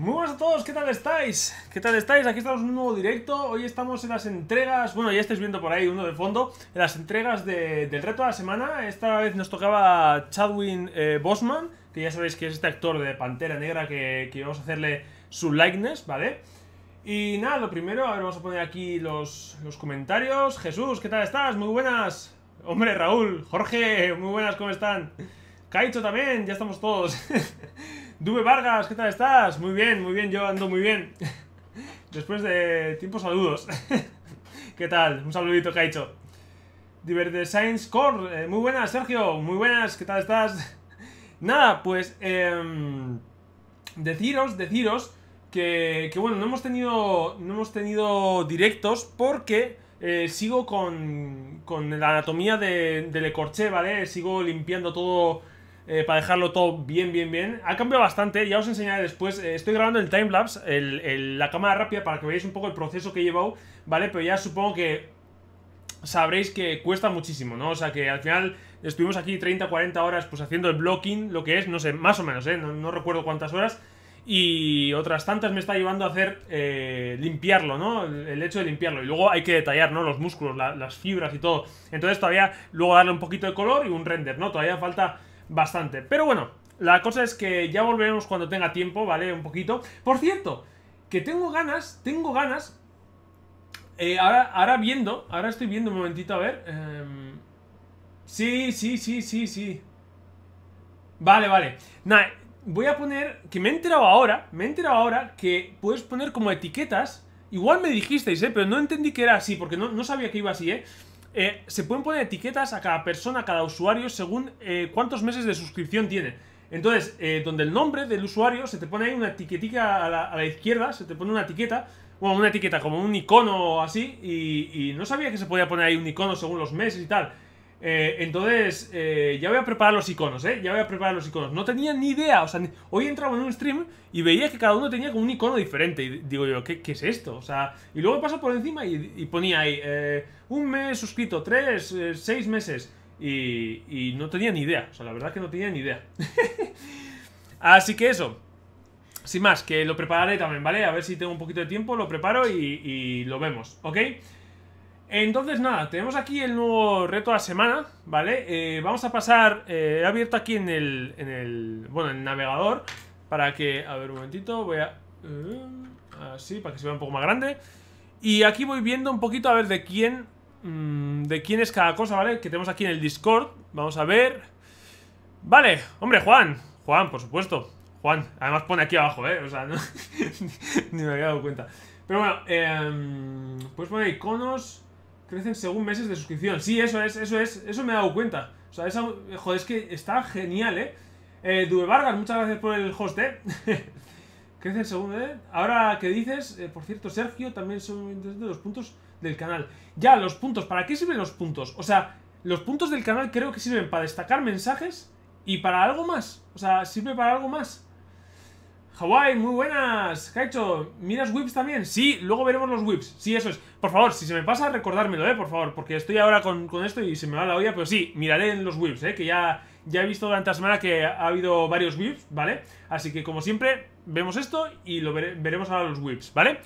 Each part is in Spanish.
Muy buenas a todos, ¿qué tal estáis? ¿Qué tal estáis? Aquí estamos en un nuevo directo. Hoy estamos en las entregas, bueno, ya estáis viendo por ahí uno de fondo, en las entregas del reto de la semana. Esta vez nos tocaba Chadwin eh, Bosman, que ya sabéis que es este actor de Pantera Negra que, vamos a hacerle su likeness, ¿vale? Y nada, lo primero, a vamos a poner aquí los, los comentarios. Jesús, ¿qué tal estás? Muy buenas. Hombre, Raúl, Jorge, muy buenas, ¿cómo están? Caicho también, ya estamos todos. Dube Vargas, ¿qué tal estás? Muy bien, muy bien, yo ando muy bien. Después de tiempo, saludos. ¿Qué tal? Un saludito, que hecho. Diverde Science Core, eh, muy buenas, Sergio, muy buenas, ¿qué tal estás? Nada, pues em, deciros, deciros que, que, bueno, no hemos tenido, no hemos tenido directos porque eh, sigo con, con la anatomía de, de ¿vale? Sigo limpiando todo eh, para dejarlo todo bien, bien, bien. Ha cambiado bastante, ya os enseñaré después. Eh, estoy grabando el timelapse, lapse la cámara rápida, para que veáis un poco el proceso que he llevado, ¿vale? Pero ya supongo que sabréis que cuesta muchísimo, ¿no? O sea que al final estuvimos aquí 30, 40 horas pues haciendo el blocking, lo que es, no sé, más o menos, ¿eh? No, recuerdo cuántas horas. Y otras tantas me está llevando a hacer eh, limpiarlo, ¿no? El, hecho de limpiarlo. Y luego hay que detallar, ¿no? Los músculos, las fibras y todo. Entonces todavía luego darle un poquito de color y un render, ¿no? Todavía falta bastante. Pero bueno, la cosa es que ya volveremos cuando tenga tiempo, ¿vale? Un poquito. Por cierto, que tengo ganas, tengo ganas. ahora, ahora viendo, ahora estoy viendo un momentito, a ver. sí, sí, sí, sí, sí. Vale, vale. Nah, voy a poner, que me he enterado ahora, me he enterado ahora que puedes poner como etiquetas. Igual me dijisteis, ¿eh? Pero no entendí que era así, porque no, no sabía que iba así, ¿eh? Eh, se pueden poner etiquetas a cada persona, a cada usuario, según eh, cuántos meses de suscripción tiene. Entonces, eh, donde el nombre del usuario se te pone ahí una etiquetica a la, izquierda, se te pone una etiqueta, bueno, una etiqueta como un icono o así, y, y no sabía que se podía poner ahí un icono según los meses y tal. Eh, entonces, eh, ya voy a preparar los iconos, ¿eh? Ya voy a preparar los iconos. No tenía ni idea, o sea, hoy entraba en un stream y veía que cada uno tenía como un icono diferente. Y digo yo, ¿qué, es esto? O sea, y luego paso por encima y, ponía ahí, eh, un mes suscrito, tres, eh, seis meses. Y, y no tenía ni idea, o sea, la verdad que no tenía ni idea. Así que eso. Sin más, que lo prepararé también, ¿vale? A ver si tengo un poquito de tiempo, lo preparo y, y lo vemos, ¿ok? Entonces, nada, tenemos aquí el nuevo reto de la semana, ¿vale? Eh, vamos a pasar, eh, he abierto aquí en el, en el, bueno, en el navegador para que, a ver un momentito, voy a, eh, así, para que se vea un poco más grande. Y aquí voy viendo un poquito a ver de quién, mm, de quién es cada cosa, ¿vale? Que tenemos aquí en el Discord, vamos a ver. Vale, hombre, Juan, Juan, por supuesto, Juan, además pone aquí abajo, ¿eh? O sea, no, ni me había dado cuenta. Pero bueno, eh, puedes poner iconos... Crecen según meses de suscripción. Sí, eso es, eso es, eso me he dado cuenta. O sea, joder, es que está genial, ¿eh? ¿eh? Dube Vargas, muchas gracias por el host, ¿eh? Crecen según, ¿eh? Ahora qué dices, eh, por cierto, Sergio, también son interesantes los puntos del canal. Ya, los puntos, ¿para qué sirven los puntos? O sea, los puntos del canal creo que sirven para destacar mensajes y para algo más. O sea, sirve para algo más. Hawái, muy buenas. ha hecho? ¿miras whips también? Sí, luego veremos los whips. Sí, eso es. Por favor, si se me pasa, recordármelo, ¿eh? Por favor, porque estoy ahora con, con esto y se me va la olla. Pero sí, miraré en los whips, ¿eh? Que ya, ya he visto durante la semana que ha habido varios whips, ¿vale? Así que, como siempre, vemos esto y lo veremos ahora los whips, ¿vale?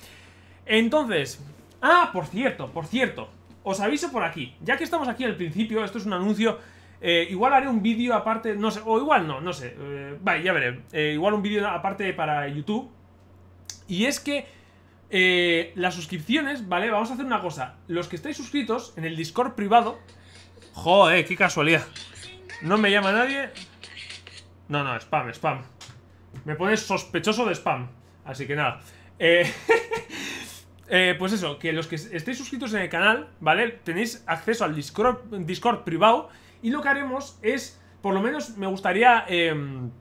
Entonces... Ah, por cierto, por cierto. Os aviso por aquí. Ya que estamos aquí al principio, esto es un anuncio eh, igual haré un vídeo aparte, no sé, o igual no, no sé. Eh, vale, ya veré. Eh, igual un vídeo aparte para YouTube. Y es que las suscripciones, ¿vale? Vamos a hacer una cosa. Los que estáis suscritos en el Discord privado... Joder, qué casualidad. No me llama nadie. No, no, spam, spam. Me pones sospechoso de spam. Así que nada. pues eso, que los que estéis suscritos en el canal, ¿vale? Tenéis acceso al Discord privado y lo que haremos es, por lo menos me gustaría... Em,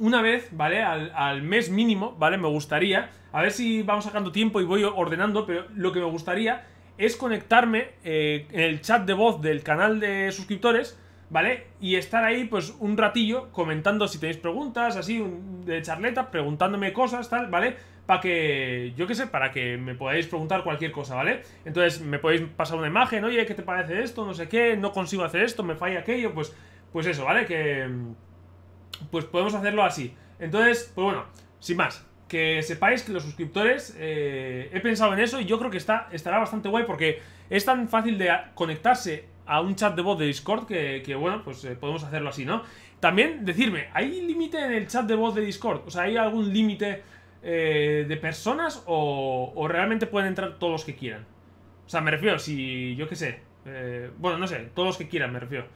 una vez, ¿vale? Al, mes mínimo, ¿vale? Me gustaría, a ver si vamos sacando tiempo y voy ordenando, pero lo que me gustaría es conectarme eh, en el chat de voz del canal de suscriptores, ¿vale? Y estar ahí, pues, un ratillo comentando si tenéis preguntas, así, de charleta, preguntándome cosas, tal, ¿vale? para que, yo qué sé, para que me podáis preguntar cualquier cosa, ¿vale? Entonces me podéis pasar una imagen, oye, ¿qué te parece esto? No sé qué, no consigo hacer esto, me falla aquello, pues, pues eso, ¿vale? Que, pues podemos hacerlo así. Entonces, pues bueno, sin más, que sepáis que los suscriptores, eh, he pensado en eso y yo creo que está, estará bastante guay porque es tan fácil de conectarse a un chat de voz de Discord que, que bueno, pues eh, podemos hacerlo así, ¿no? También decirme, ¿hay límite en el chat de voz de Discord? O sea, ¿hay algún límite eh, de personas o, realmente pueden entrar todos los que quieran? O sea, me refiero, si yo qué sé. Eh, bueno, no sé, todos los que quieran, me refiero.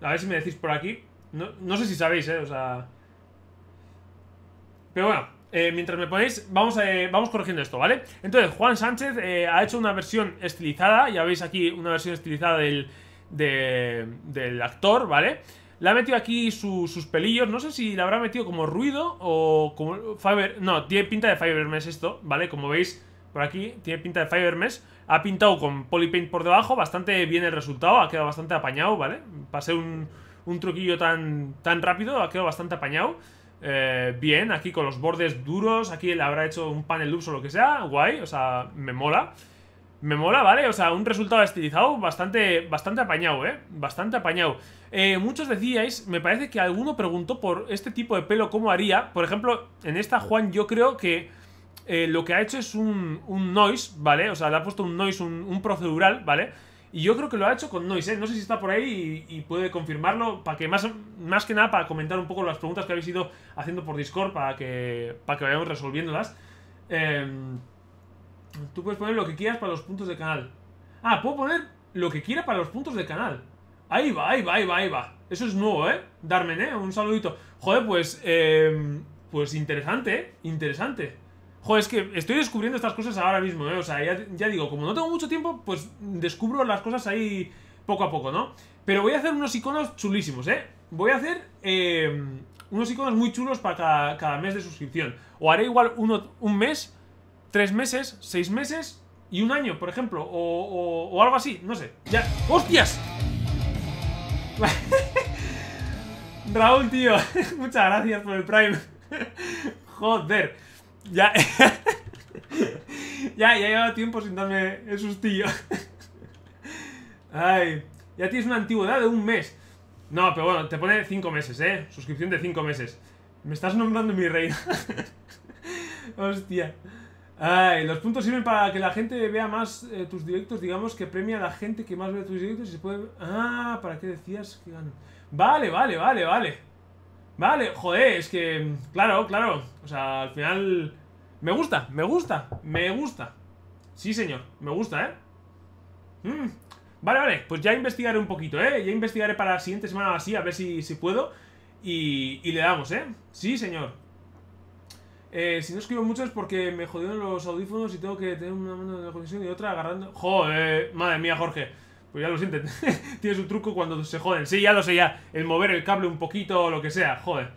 A ver si me decís por aquí. No, sé si sabéis, ¿eh? O sea... Pero bueno, eh, mientras me ponéis, vamos, vamos corrigiendo esto, ¿vale? Entonces, Juan Sánchez ha hecho una versión estilizada, ya veis aquí una versión estilizada del, del actor, ¿vale? vale le ha metido aquí sus pelillos. No sé si le habrá metido como ruido o como... Fiber... No, tiene pinta de mesh esto, ¿vale? Como veis por aquí, tiene pinta de mesh Ha pintado con Polypaint por debajo. Bastante bien el resultado. Ha quedado bastante apañado, ¿vale? Pasé un, un truquillo tan, tan rápido. Ha quedado bastante apañado. Eh, bien, aquí con los bordes duros. Aquí le habrá hecho un panel loops o lo que sea. Guay, o sea, me mola. Me mola, ¿vale? O sea, un resultado estilizado bastante, bastante apañado, ¿eh? Bastante apañado. Eh, muchos decíais, me parece que alguno preguntó por este tipo de pelo cómo haría. Por ejemplo, en esta Juan yo creo que eh, lo que ha hecho es un, un, noise, ¿vale? O sea, le ha puesto un noise, un, un procedural, ¿vale? Y yo creo que lo ha hecho con Noise, ¿eh? No sé si está por ahí y, puede confirmarlo. Para que más, más que nada, para comentar un poco las preguntas que habéis ido haciendo por Discord, para que, para que vayamos resolviéndolas. Eh, Tú puedes poner lo que quieras para los puntos de canal. Ah, puedo poner lo que quiera para los puntos de canal. Ahí va, ahí va, ahí va, ahí va. Eso es nuevo, ¿eh? Darmen, ¿eh? Un saludito. Joder, pues... Eh, pues interesante, ¿eh? Interesante. Joder, es que estoy descubriendo estas cosas ahora mismo, ¿eh? O sea, ya, digo, como no tengo mucho tiempo, pues descubro las cosas ahí poco a poco, ¿no? Pero voy a hacer unos iconos chulísimos, ¿eh? Voy a hacer eh, unos iconos muy chulos para cada, cada, mes de suscripción. O haré igual uno, un mes tres meses, seis meses y un año, por ejemplo, o, o, algo así, no sé. Ya. ¡Hostias! Raúl, tío, muchas gracias por el Prime. Joder. Ya. ya, ya lleva tiempo sin darme el sustillo. Ay. Ya tienes una antigüedad de un mes. No, pero bueno, te pone cinco meses, ¿eh? Suscripción de cinco meses. Me estás nombrando mi reina. Hostia. Ay, ah, los puntos sirven para que la gente vea más eh, tus directos, digamos que premia a la gente que más ve tus directos y se puede... Ah, ¿para qué decías que ganan? Vale, vale, vale, vale. Vale, joder, es que... Claro, claro. O sea, al final... Me gusta, me gusta, me gusta. Sí, señor, me gusta, ¿eh? Mm. Vale, vale, pues ya investigaré un poquito, ¿eh? Ya investigaré para la siguiente semana así, a ver si, si puedo. Y, y le damos, ¿eh? Sí, señor. Eh, si no escribo mucho es porque me jodieron los audífonos y tengo que tener una mano en la conexión y otra agarrando. Joder, madre mía, Jorge. Pues ya lo sienten. Tienes un truco cuando se joden. Sí, ya lo sé, ya. El mover el cable un poquito o lo que sea. Joder.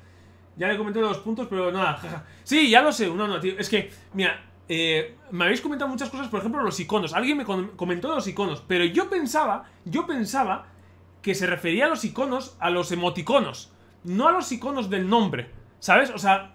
Ya le comenté los puntos, pero nada, jaja. Sí, ya lo sé. No, no, tío. Es que, mira, eh, me habéis comentado muchas cosas, por ejemplo, los iconos. Alguien me comentó los iconos, pero yo pensaba, yo pensaba que se refería a los iconos, a los emoticonos, no a los iconos del nombre. ¿Sabes? O sea,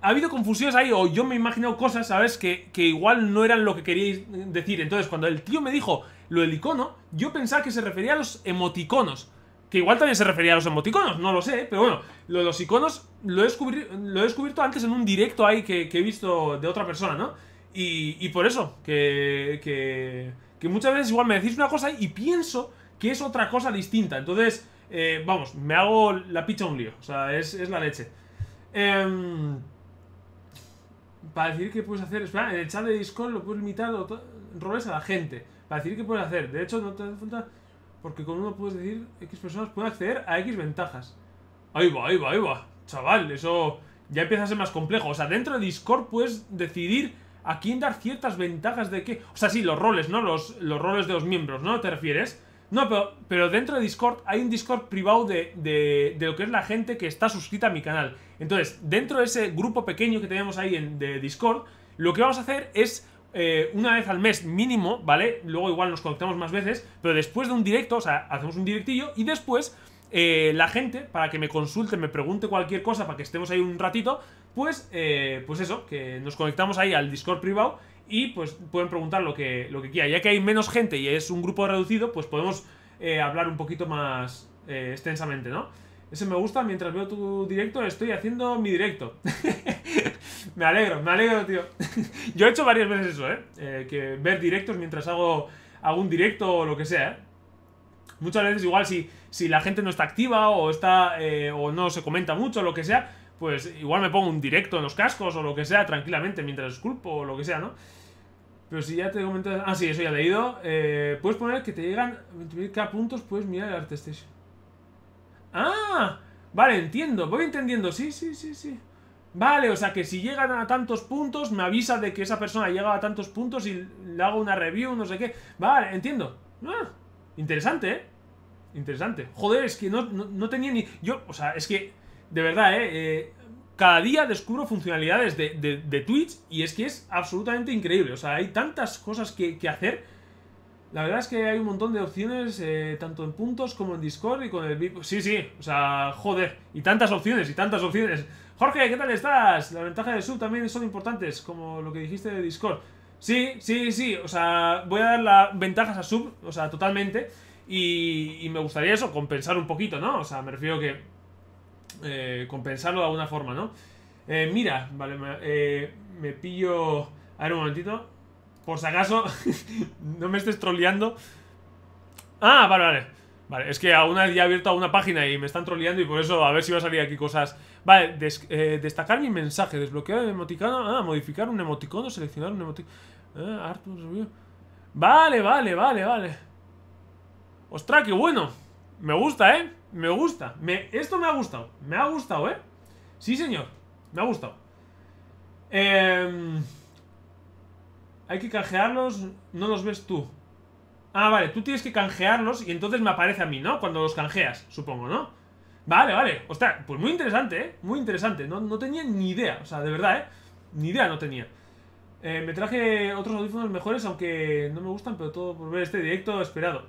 ha habido confusiones ahí, o yo me he imaginado cosas, ¿sabes? Que, igual no eran lo que queríais decir. Entonces, cuando el tío me dijo lo del icono, yo pensaba que se refería a los emoticonos. Que igual también se refería a los emoticonos, no lo sé, pero bueno, lo de los iconos lo he, descubierto antes en un directo ahí que, he visto de otra persona, ¿no? Y, por eso, que, que, muchas veces igual me decís una cosa y pienso que es otra cosa distinta. Entonces, eh, vamos, me hago la picha un lío, o sea, es, es la leche. Eh, para decir qué puedes hacer. Espera, en el chat de Discord lo puedes limitar roles a la gente. Para decir que puedes hacer. De hecho, no te hace falta. Porque con uno puedes decir X personas pueden acceder a X ventajas. Ahí va, ahí va, ahí va. Chaval, eso ya empieza a ser más complejo. O sea, dentro de Discord puedes decidir a quién dar ciertas ventajas de qué. O sea, sí, los roles, ¿no? Los, los roles de los miembros, ¿no? ¿Te refieres? No, pero, pero dentro de Discord hay un Discord privado de, de, de lo que es la gente que está suscrita a mi canal. Entonces, dentro de ese grupo pequeño que tenemos ahí en, de Discord, lo que vamos a hacer es eh, una vez al mes mínimo, ¿vale? Luego igual nos conectamos más veces, pero después de un directo, o sea, hacemos un directillo y después eh, la gente, para que me consulte, me pregunte cualquier cosa, para que estemos ahí un ratito, pues, eh, pues eso, que nos conectamos ahí al Discord privado y pues pueden preguntar lo que, lo que quieran. Ya que hay menos gente y es un grupo reducido, pues podemos hablar un poquito más extensamente, ¿no? Ese me gusta, mientras veo tu directo, estoy haciendo mi directo. me alegro, me alegro, tío. Yo he hecho varias veces eso, ¿eh? eh que ver directos mientras hago, Algún un directo o lo que sea, ¿eh? Muchas veces igual si, si la gente no está activa o está eh, o no se comenta mucho o lo que sea, pues igual me pongo un directo en los cascos o lo que sea tranquilamente mientras esculpo o lo que sea, ¿no? Pero si ya te comentado, Ah, sí, eso ya he leído. Eh, puedes poner que te llegan 20000 a puntos, puedes mirar el Artestation. Ah, vale, entiendo. Voy entendiendo. Sí, sí, sí, sí. Vale, o sea que si llegan a tantos puntos, me avisa de que esa persona llega a tantos puntos y le hago una review, no sé qué. Vale, entiendo. Ah, interesante, ¿eh? Interesante. Joder, es que no, no, tenía ni... Yo, o sea, es que, de verdad, ¿eh? eh cada día descubro funcionalidades de, de, de, Twitch y es que es absolutamente increíble. O sea, hay tantas cosas que, que hacer la verdad es que hay un montón de opciones, eh, tanto en puntos como en Discord y con el Sí, sí, o sea, joder, y tantas opciones, y tantas opciones. Jorge, ¿qué tal estás? Las ventajas de sub también son importantes, como lo que dijiste de Discord. Sí, sí, sí, o sea, voy a dar las ventajas a sub, o sea, totalmente. Y, me gustaría eso, compensar un poquito, ¿no? O sea, me refiero que eh, compensarlo de alguna forma, ¿no? Eh, mira, vale, me, me pillo... A ver un momentito. Por si acaso, no me estés troleando. Ah, vale, vale. Vale, es que aún ya he abierto a una página y me están troleando y por eso a ver si va a salir aquí cosas. Vale, eh, destacar mi mensaje, desbloquear el emoticono ah, modificar un emoticono, seleccionar un emoticono. Ah, Arthur, vale, vale, vale, vale. Ostras, qué bueno. Me gusta, ¿eh? Me gusta. Me, esto me ha gustado. Me ha gustado, ¿eh? Sí, señor. Me ha gustado. Eh... Hay que canjearlos, no los ves tú. Ah, vale, tú tienes que canjearlos y entonces me aparece a mí, ¿no? Cuando los canjeas, supongo, ¿no? Vale, vale. Ostras, pues muy interesante, ¿eh? Muy interesante. No, tenía ni idea, o sea, de verdad, ¿eh? Ni idea no tenía. Eh, me traje otros audífonos mejores, aunque no me gustan, pero todo por ver este directo esperado.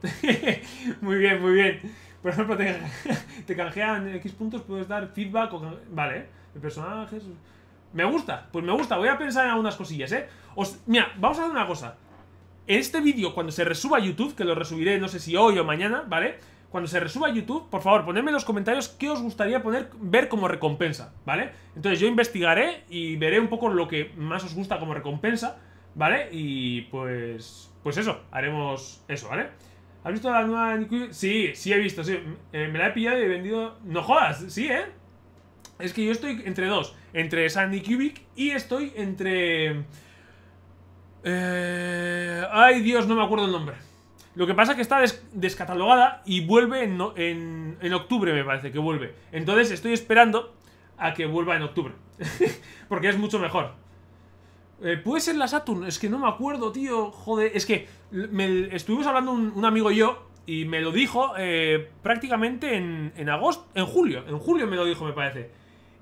muy bien, muy bien. Por ejemplo, te, canjean X puntos, puedes dar feedback o... Vale, ¿eh? el personaje... Me gusta, pues me gusta. Voy a pensar en algunas cosillas, ¿eh? Os, mira, vamos a hacer una cosa. En Este vídeo, cuando se resuba YouTube, que lo resubiré no sé si hoy o mañana, ¿vale? Cuando se resuba YouTube, por favor, ponedme en los comentarios qué os gustaría poner, ver como recompensa, ¿vale? Entonces yo investigaré y veré un poco lo que más os gusta como recompensa, ¿vale? Y pues... Pues eso, haremos eso, ¿vale? ¿Has visto la nueva Sí, sí he visto, sí. Eh, me la he pillado y he vendido... No jodas, sí, ¿eh? Es que yo estoy entre dos. Entre Sandy Cubic y estoy entre... Eh, ay, Dios, no me acuerdo el nombre. Lo que pasa es que está descatalogada y vuelve en, octubre, me parece, que vuelve. Entonces estoy esperando a que vuelva en octubre. Porque es mucho mejor. Eh, ¿Puede ser la Saturn? Es que no me acuerdo, tío. Joder, es que me estuvimos hablando un, amigo y yo y me lo dijo eh, prácticamente en agosto, en julio. En julio me lo dijo, me parece.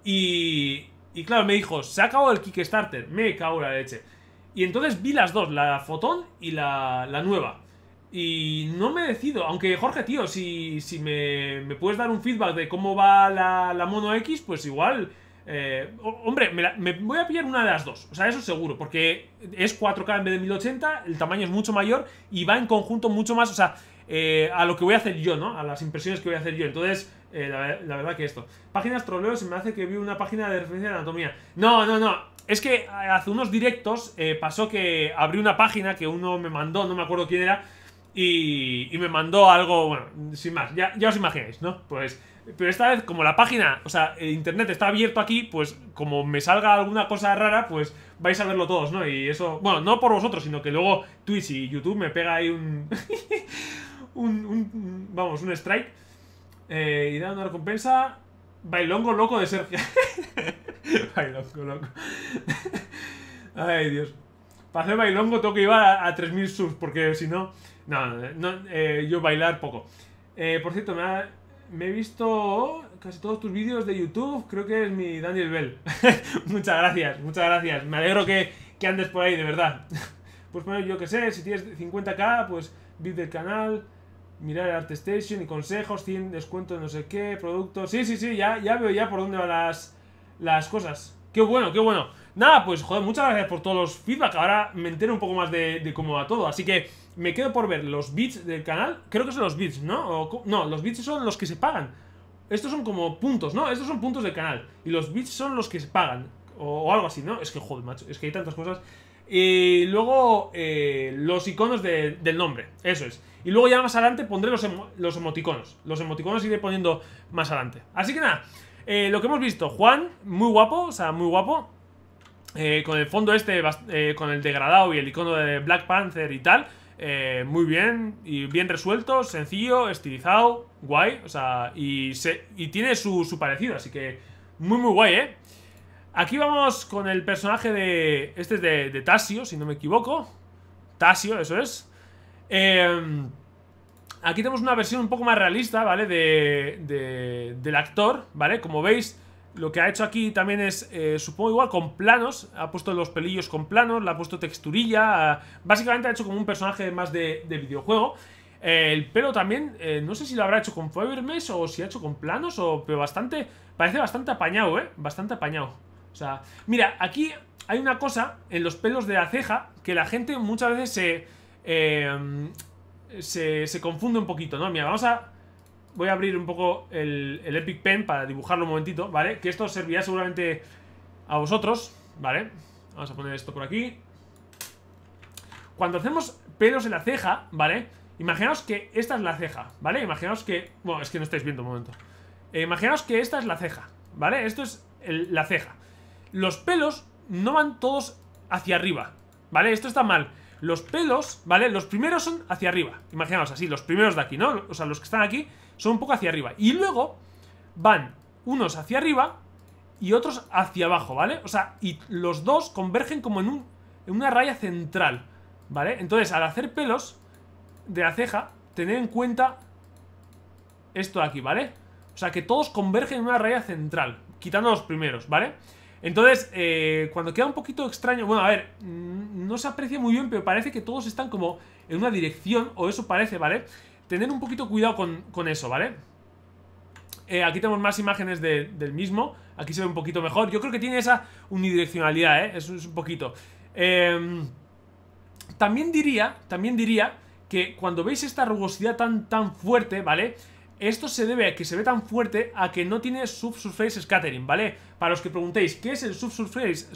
Y, claro, me dijo, se ha acabado el Kickstarter. Me cago la leche. Y entonces vi las dos, la Fotón y la, la nueva. Y no me decido, aunque Jorge, tío, si, si me, puedes dar un feedback de cómo va la, Mono X, pues igual... Eh, hombre, me, voy a pillar una de las dos, o sea, eso seguro, porque es 4K en vez de 1080, el tamaño es mucho mayor y va en conjunto mucho más, o sea, eh, a lo que voy a hacer yo, ¿no? A las impresiones que voy a hacer yo. Entonces, eh, la, verdad que esto. Páginas troleos se me hace que vi una página de referencia de anatomía. No, no, no. Es que eh, hace unos directos eh, pasó que abrí una página que uno me mandó, no me acuerdo quién era, y, me mandó algo, bueno, sin más, ya, ya os imagináis, ¿no? Pues pero esta vez, como la página, o sea, el internet está abierto aquí, pues como me salga alguna cosa rara, pues vais a verlo todos, ¿no? Y eso, bueno, no por vosotros, sino que luego Twitch y YouTube me pega ahí un, un vamos, un strike. Eh, y da una recompensa. Bailongo loco de Sergio. bailongo loco. Ay, Dios. Para hacer bailongo tengo que llevar a, 3.000 subs, porque si no. No, eh, yo bailar poco. Eh, por cierto, me, ha, me, he visto casi todos tus vídeos de YouTube. Creo que es mi Daniel Bell. muchas gracias, muchas gracias. Me alegro que, que andes por ahí, de verdad. pues bueno, yo qué sé, si tienes 50k, pues vid el canal. Mirar station y consejos, 100 descuento de no sé qué, productos... Sí, sí, sí, ya, ya veo ya por dónde van las, las cosas. ¡Qué bueno, qué bueno! Nada, pues joder, muchas gracias por todos los feedback. Ahora me entero un poco más de, cómo va todo. Así que me quedo por ver los bits del canal. Creo que son los bits, ¿no? no, los bits son los que se pagan. Estos son como puntos, ¿no? Estos son puntos del canal. Y los bits son los que se pagan. O, algo así, ¿no? Es que joder, macho. Es que hay tantas cosas. Y luego eh, los iconos del nombre. Eso es. Y luego ya más adelante pondré los, los emoticonos. Los emoticonos iré poniendo más adelante. Así que nada, eh, lo que hemos visto. Juan, muy guapo, o sea, muy guapo. Eh, con el fondo este, eh, con el degradado y el icono de Black Panther y tal. muy bien y bien resuelto, sencillo, estilizado, guay, o sea, y, tiene su, su, parecido, así que muy, muy guay, ¿eh? Aquí vamos con el personaje de... Este es de Tasio, si no me equivoco. Tasio, eso es. Em, aquí tenemos una versión un poco más realista, ¿vale? De, del actor, ¿vale? Como veis, lo que ha hecho aquí también es, eh, supongo igual, con planos. Ha puesto los pelillos con planos, le ha puesto texturilla. básicamente ha hecho como un personaje más de, videojuego. Eh, el pelo también, eh, no sé si lo habrá hecho con Mesh o si ha hecho con planos, pero bastante, parece bastante apañado, ¿eh? Bastante apañado. O sea, mira, aquí hay una cosa en los pelos de la ceja que la gente muchas veces se Em, se, confunde un poquito, ¿no? Mira, vamos a... Voy a abrir un poco el, Epic Pen para dibujarlo un momentito, ¿vale? Que esto servirá seguramente a vosotros, ¿vale? Vamos a poner esto por aquí. Cuando hacemos pelos en la ceja, ¿vale? Imaginaos que esta es la ceja, ¿vale? Imaginaos que... Bueno, es que no estáis viendo un momento. Eh, imaginaos que esta es la ceja, ¿vale? Esto es la ceja. Los pelos no van todos hacia arriba, ¿vale? Esto está mal. Los pelos, ¿vale? Los primeros son hacia arriba. Imaginaos así, los primeros de aquí, ¿no? O sea, los que están aquí son un poco hacia arriba. Y luego van unos hacia arriba y otros hacia abajo, ¿vale? O sea, y los dos convergen como en, un, en una raya central, ¿vale? Entonces, al hacer pelos de la ceja, tened en cuenta esto de aquí, ¿vale? O sea, que todos convergen en una raya central, quitando los primeros, ¿vale? vale entonces, eh, cuando queda un poquito extraño, bueno, a ver, no se aprecia muy bien, pero parece que todos están como en una dirección, o eso parece, ¿vale? Tener un poquito cuidado con, eso, ¿vale? Eh, aquí tenemos más imágenes del mismo, aquí se ve un poquito mejor. Yo creo que tiene esa unidireccionalidad, ¿eh? Eso es un poquito. Em, también diría, también diría que cuando veis esta rugosidad tan, tan fuerte, ¿vale? vale esto se debe a que se ve tan fuerte a que no tiene subsurface scattering, ¿vale? Para los que preguntéis, ¿qué es el subsurface,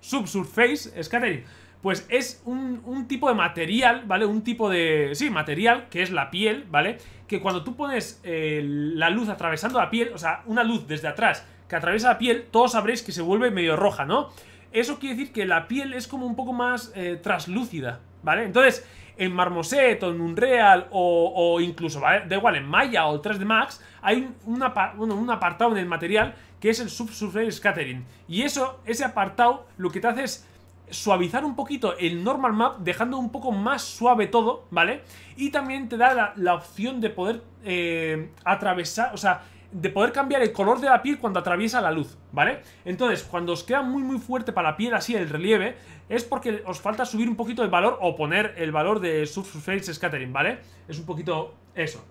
subsurface scattering? Pues es un, tipo de material, ¿vale? Un tipo de... Sí, material, que es la piel, ¿vale? Que cuando tú pones eh, la luz atravesando la piel, o sea, una luz desde atrás que atraviesa la piel, todos sabréis que se vuelve medio roja, ¿no? Eso quiere decir que la piel es como un poco más eh, traslúcida, ¿vale? Entonces, en Marmoset o en Unreal o, incluso, ¿vale? da igual, en Maya o 3D Max, hay un, una, apartado en el material que es el Subsurface Scattering. Y eso, ese apartado, lo que te hace es suavizar un poquito el normal map, dejando un poco más suave todo, ¿vale? Y también te da la, opción de poder eh, atravesar, o sea, de poder cambiar el color de la piel cuando atraviesa la luz, ¿vale? Entonces, cuando os queda muy muy fuerte para la piel así el relieve, es porque os falta subir un poquito el valor o poner el valor de subsurface scattering, ¿vale? Es un poquito eso.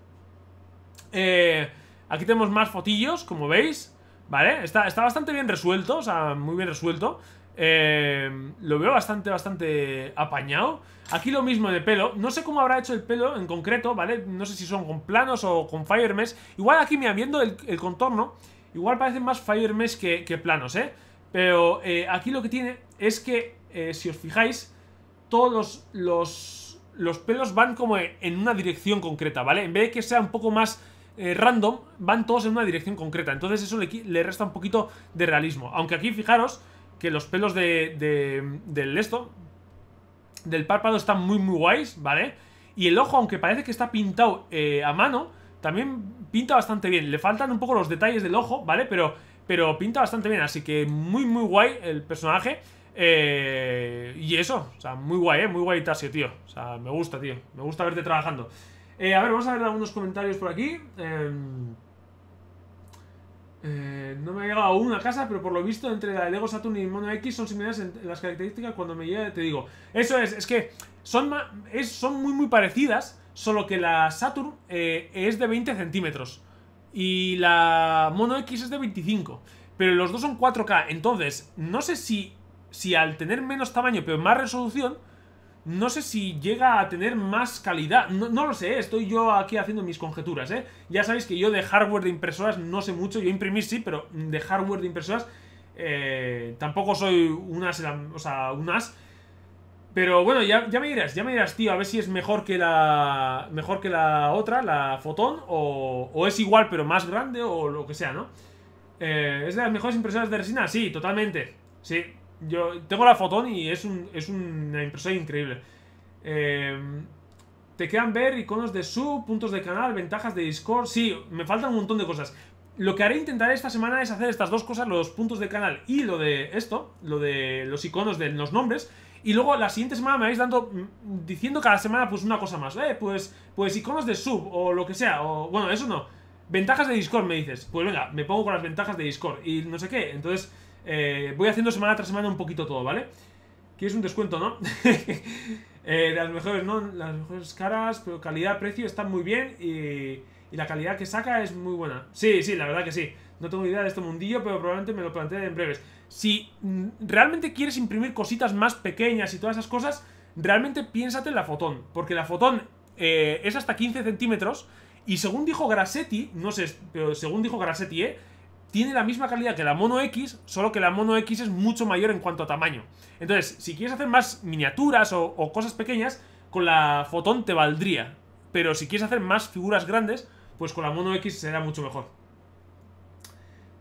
Eh, aquí tenemos más fotillos, como veis, ¿vale? Está, está bastante bien resuelto, o sea, muy bien resuelto. Eh, lo veo bastante, bastante apañado. Aquí lo mismo de pelo. No sé cómo habrá hecho el pelo en concreto, ¿vale? No sé si son con planos o con Fire Mesh. Igual aquí, me viendo el, contorno, igual parecen más Fire Mesh que, planos, ¿eh? Pero eh, aquí lo que tiene es que, eh, si os fijáis, todos los, los, pelos van como en una dirección concreta, ¿vale? En vez de que sea un poco más random, van todos en una dirección concreta. Entonces eso le, le resta un poquito de realismo. Aunque aquí, fijaros que los pelos de, del esto, del párpado están muy, muy guays, ¿vale? Y el ojo, aunque parece que está pintado eh, a mano, también pinta bastante bien. Le faltan un poco los detalles del ojo, ¿vale? Pero, pero pinta bastante bien, así que muy, muy guay el personaje. Eh, y eso, o sea, muy guay, ¿eh? Muy guay Tasio, tío. O sea, me gusta, tío. Me gusta verte trabajando. Eh, a ver, vamos a ver algunos comentarios por aquí. Eh... Eh, no me ha llegado aún a casa, pero por lo visto entre la Lego Saturn y Mono X son similares en, las características. Cuando me llega, te digo. Eso es, es que son, son muy muy parecidas, solo que la Saturn eh, es de 20 centímetros y la Mono X es de 25. Pero los dos son 4K, entonces no sé si, si al tener menos tamaño pero más resolución no sé si llega a tener más calidad. No, lo sé, eh. estoy yo aquí haciendo mis conjeturas, ¿eh? Ya sabéis que yo de hardware de impresoras no sé mucho. Yo imprimí sí, pero de hardware de impresoras eh, tampoco soy un as, o sea, un Pero bueno, ya, ya, me dirás, ya me dirás, tío, a ver si es mejor que la mejor que la otra, la Fotón, o, es igual pero más grande o lo que sea, ¿no? Eh, ¿Es de las mejores impresoras de resina? Sí, totalmente. Sí, yo tengo la Fotón y es, un, es una impresora increíble. Em, te quedan ver iconos de sub, puntos de canal, ventajas de Discord. Sí, me faltan un montón de cosas. Lo que haré intentaré esta semana es hacer estas dos cosas, los puntos de canal y lo de esto, lo de los iconos de los nombres. Y luego la siguiente semana me vais dando, mm, diciendo cada semana pues una cosa más. Eh, pues, pues iconos de sub o lo que sea. O, bueno, eso no. Ventajas de Discord me dices. Pues venga, me pongo con las ventajas de Discord y no sé qué. Entonces... Eh, voy haciendo semana tras semana un poquito todo, ¿vale? que es un descuento, ¿no? Eh, las mejores, ¿no? Las mejores caras, pero calidad-precio están muy bien y, y la calidad que saca es muy buena. Sí, sí, la verdad que sí. No tengo idea de este mundillo, pero probablemente me lo planteé en breves. Si mm, realmente quieres imprimir cositas más pequeñas y todas esas cosas, realmente piénsate en la fotón. Porque la fotón eh, es hasta 15 centímetros. Y según dijo Grassetti, no sé, pero según dijo Grassetti, ¿eh? tiene la misma calidad que la Mono X, solo que la Mono X es mucho mayor en cuanto a tamaño. Entonces, si quieres hacer más miniaturas o, cosas pequeñas, con la Fotón te valdría. Pero si quieres hacer más figuras grandes, pues con la Mono X será mucho mejor.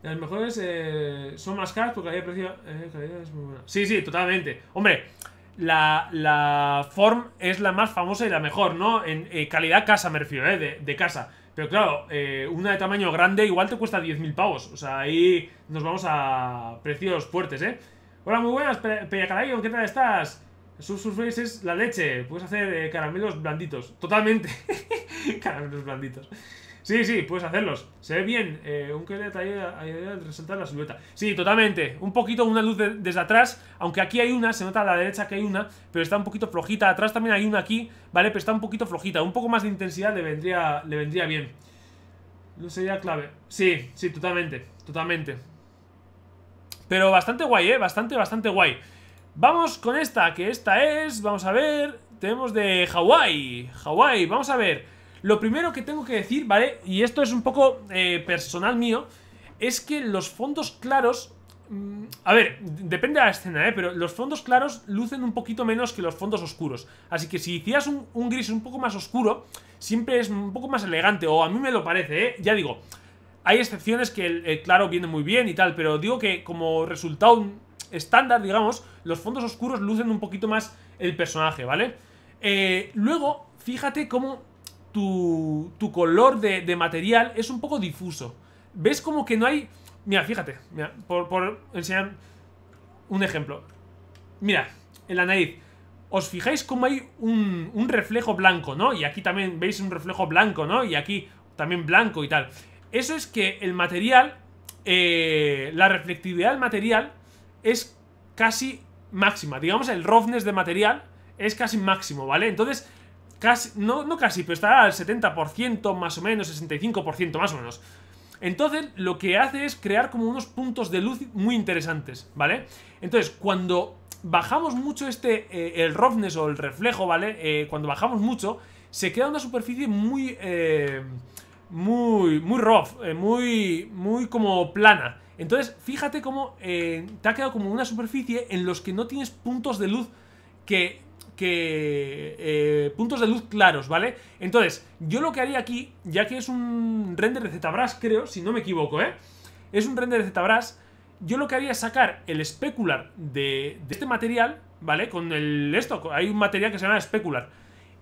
Las mejores eh, son más caras porque calidad precio. Eh, calidad es muy buena. Sí, sí, totalmente. Hombre, la, la, Form es la más famosa y la mejor, ¿no? En eh, calidad casa, me refiero, ¿eh? De, de casa. Pero claro, eh, una de tamaño grande igual te cuesta 10.000 pavos. O sea, ahí nos vamos a precios fuertes, ¿eh? Hola, muy buenas, ¿qué tal estás? Subsurface es la leche. Puedes hacer eh, caramelos blanditos. Totalmente. caramelos blanditos. Sí, sí, puedes hacerlos. Se ve bien. Eh, un que le ayuda a resaltar la silueta. Sí, totalmente. Un poquito una luz desde atrás. Aunque aquí hay una, se nota a la derecha que hay una, pero está un poquito flojita. Atrás también hay una aquí, ¿vale? Pero está un poquito flojita. Un poco más de intensidad le vendría, le vendría bien. No sería clave. Sí, sí, totalmente. Totalmente. Pero bastante guay, ¿eh? Bastante, bastante guay. Vamos con esta, que esta es... Vamos a ver... Tenemos de Hawái. Hawái, vamos a ver... Lo primero que tengo que decir, ¿vale? Y esto es un poco eh, personal mío, es que los fondos claros... Mm, a ver, depende de la escena, ¿eh? Pero los fondos claros lucen un poquito menos que los fondos oscuros. Así que si hicieras un, gris un poco más oscuro, siempre es un poco más elegante, o a mí me lo parece, ¿eh? Ya digo, hay excepciones que el, claro viene muy bien y tal, pero digo que como resultado estándar, digamos, los fondos oscuros lucen un poquito más el personaje, ¿vale? Eh, luego, fíjate cómo tu, color de, material es un poco difuso. ¿Ves como que no hay...? Mira, fíjate, mira, por, por enseñar un ejemplo. Mira, en la nariz. Os fijáis cómo hay un, reflejo blanco, ¿no? Y aquí también veis un reflejo blanco, ¿no? Y aquí también blanco y tal. Eso es que el material eh, la reflectividad del material es casi máxima. Digamos, el roughness de material es casi máximo, ¿vale? Entonces, no, casi, pero está al 70% más o menos, 65% más o menos. Entonces, lo que hace es crear como unos puntos de luz muy interesantes, ¿vale? Entonces, cuando bajamos mucho este, eh, el roughness o el reflejo, ¿vale? Eh, cuando bajamos mucho, se queda una superficie muy, eh, muy, muy rough, muy, muy como plana. Entonces, fíjate cómo te ha quedado como una superficie en los que no tienes puntos de luz que que eh, puntos de luz claros, ¿vale? Entonces, yo lo que haría aquí, ya que es un render de ZBrush, creo, si no me equivoco, ¿eh? Es un render de ZBrush, yo lo que haría es sacar el especular de, este material, ¿vale? Con el esto, hay un material que se llama especular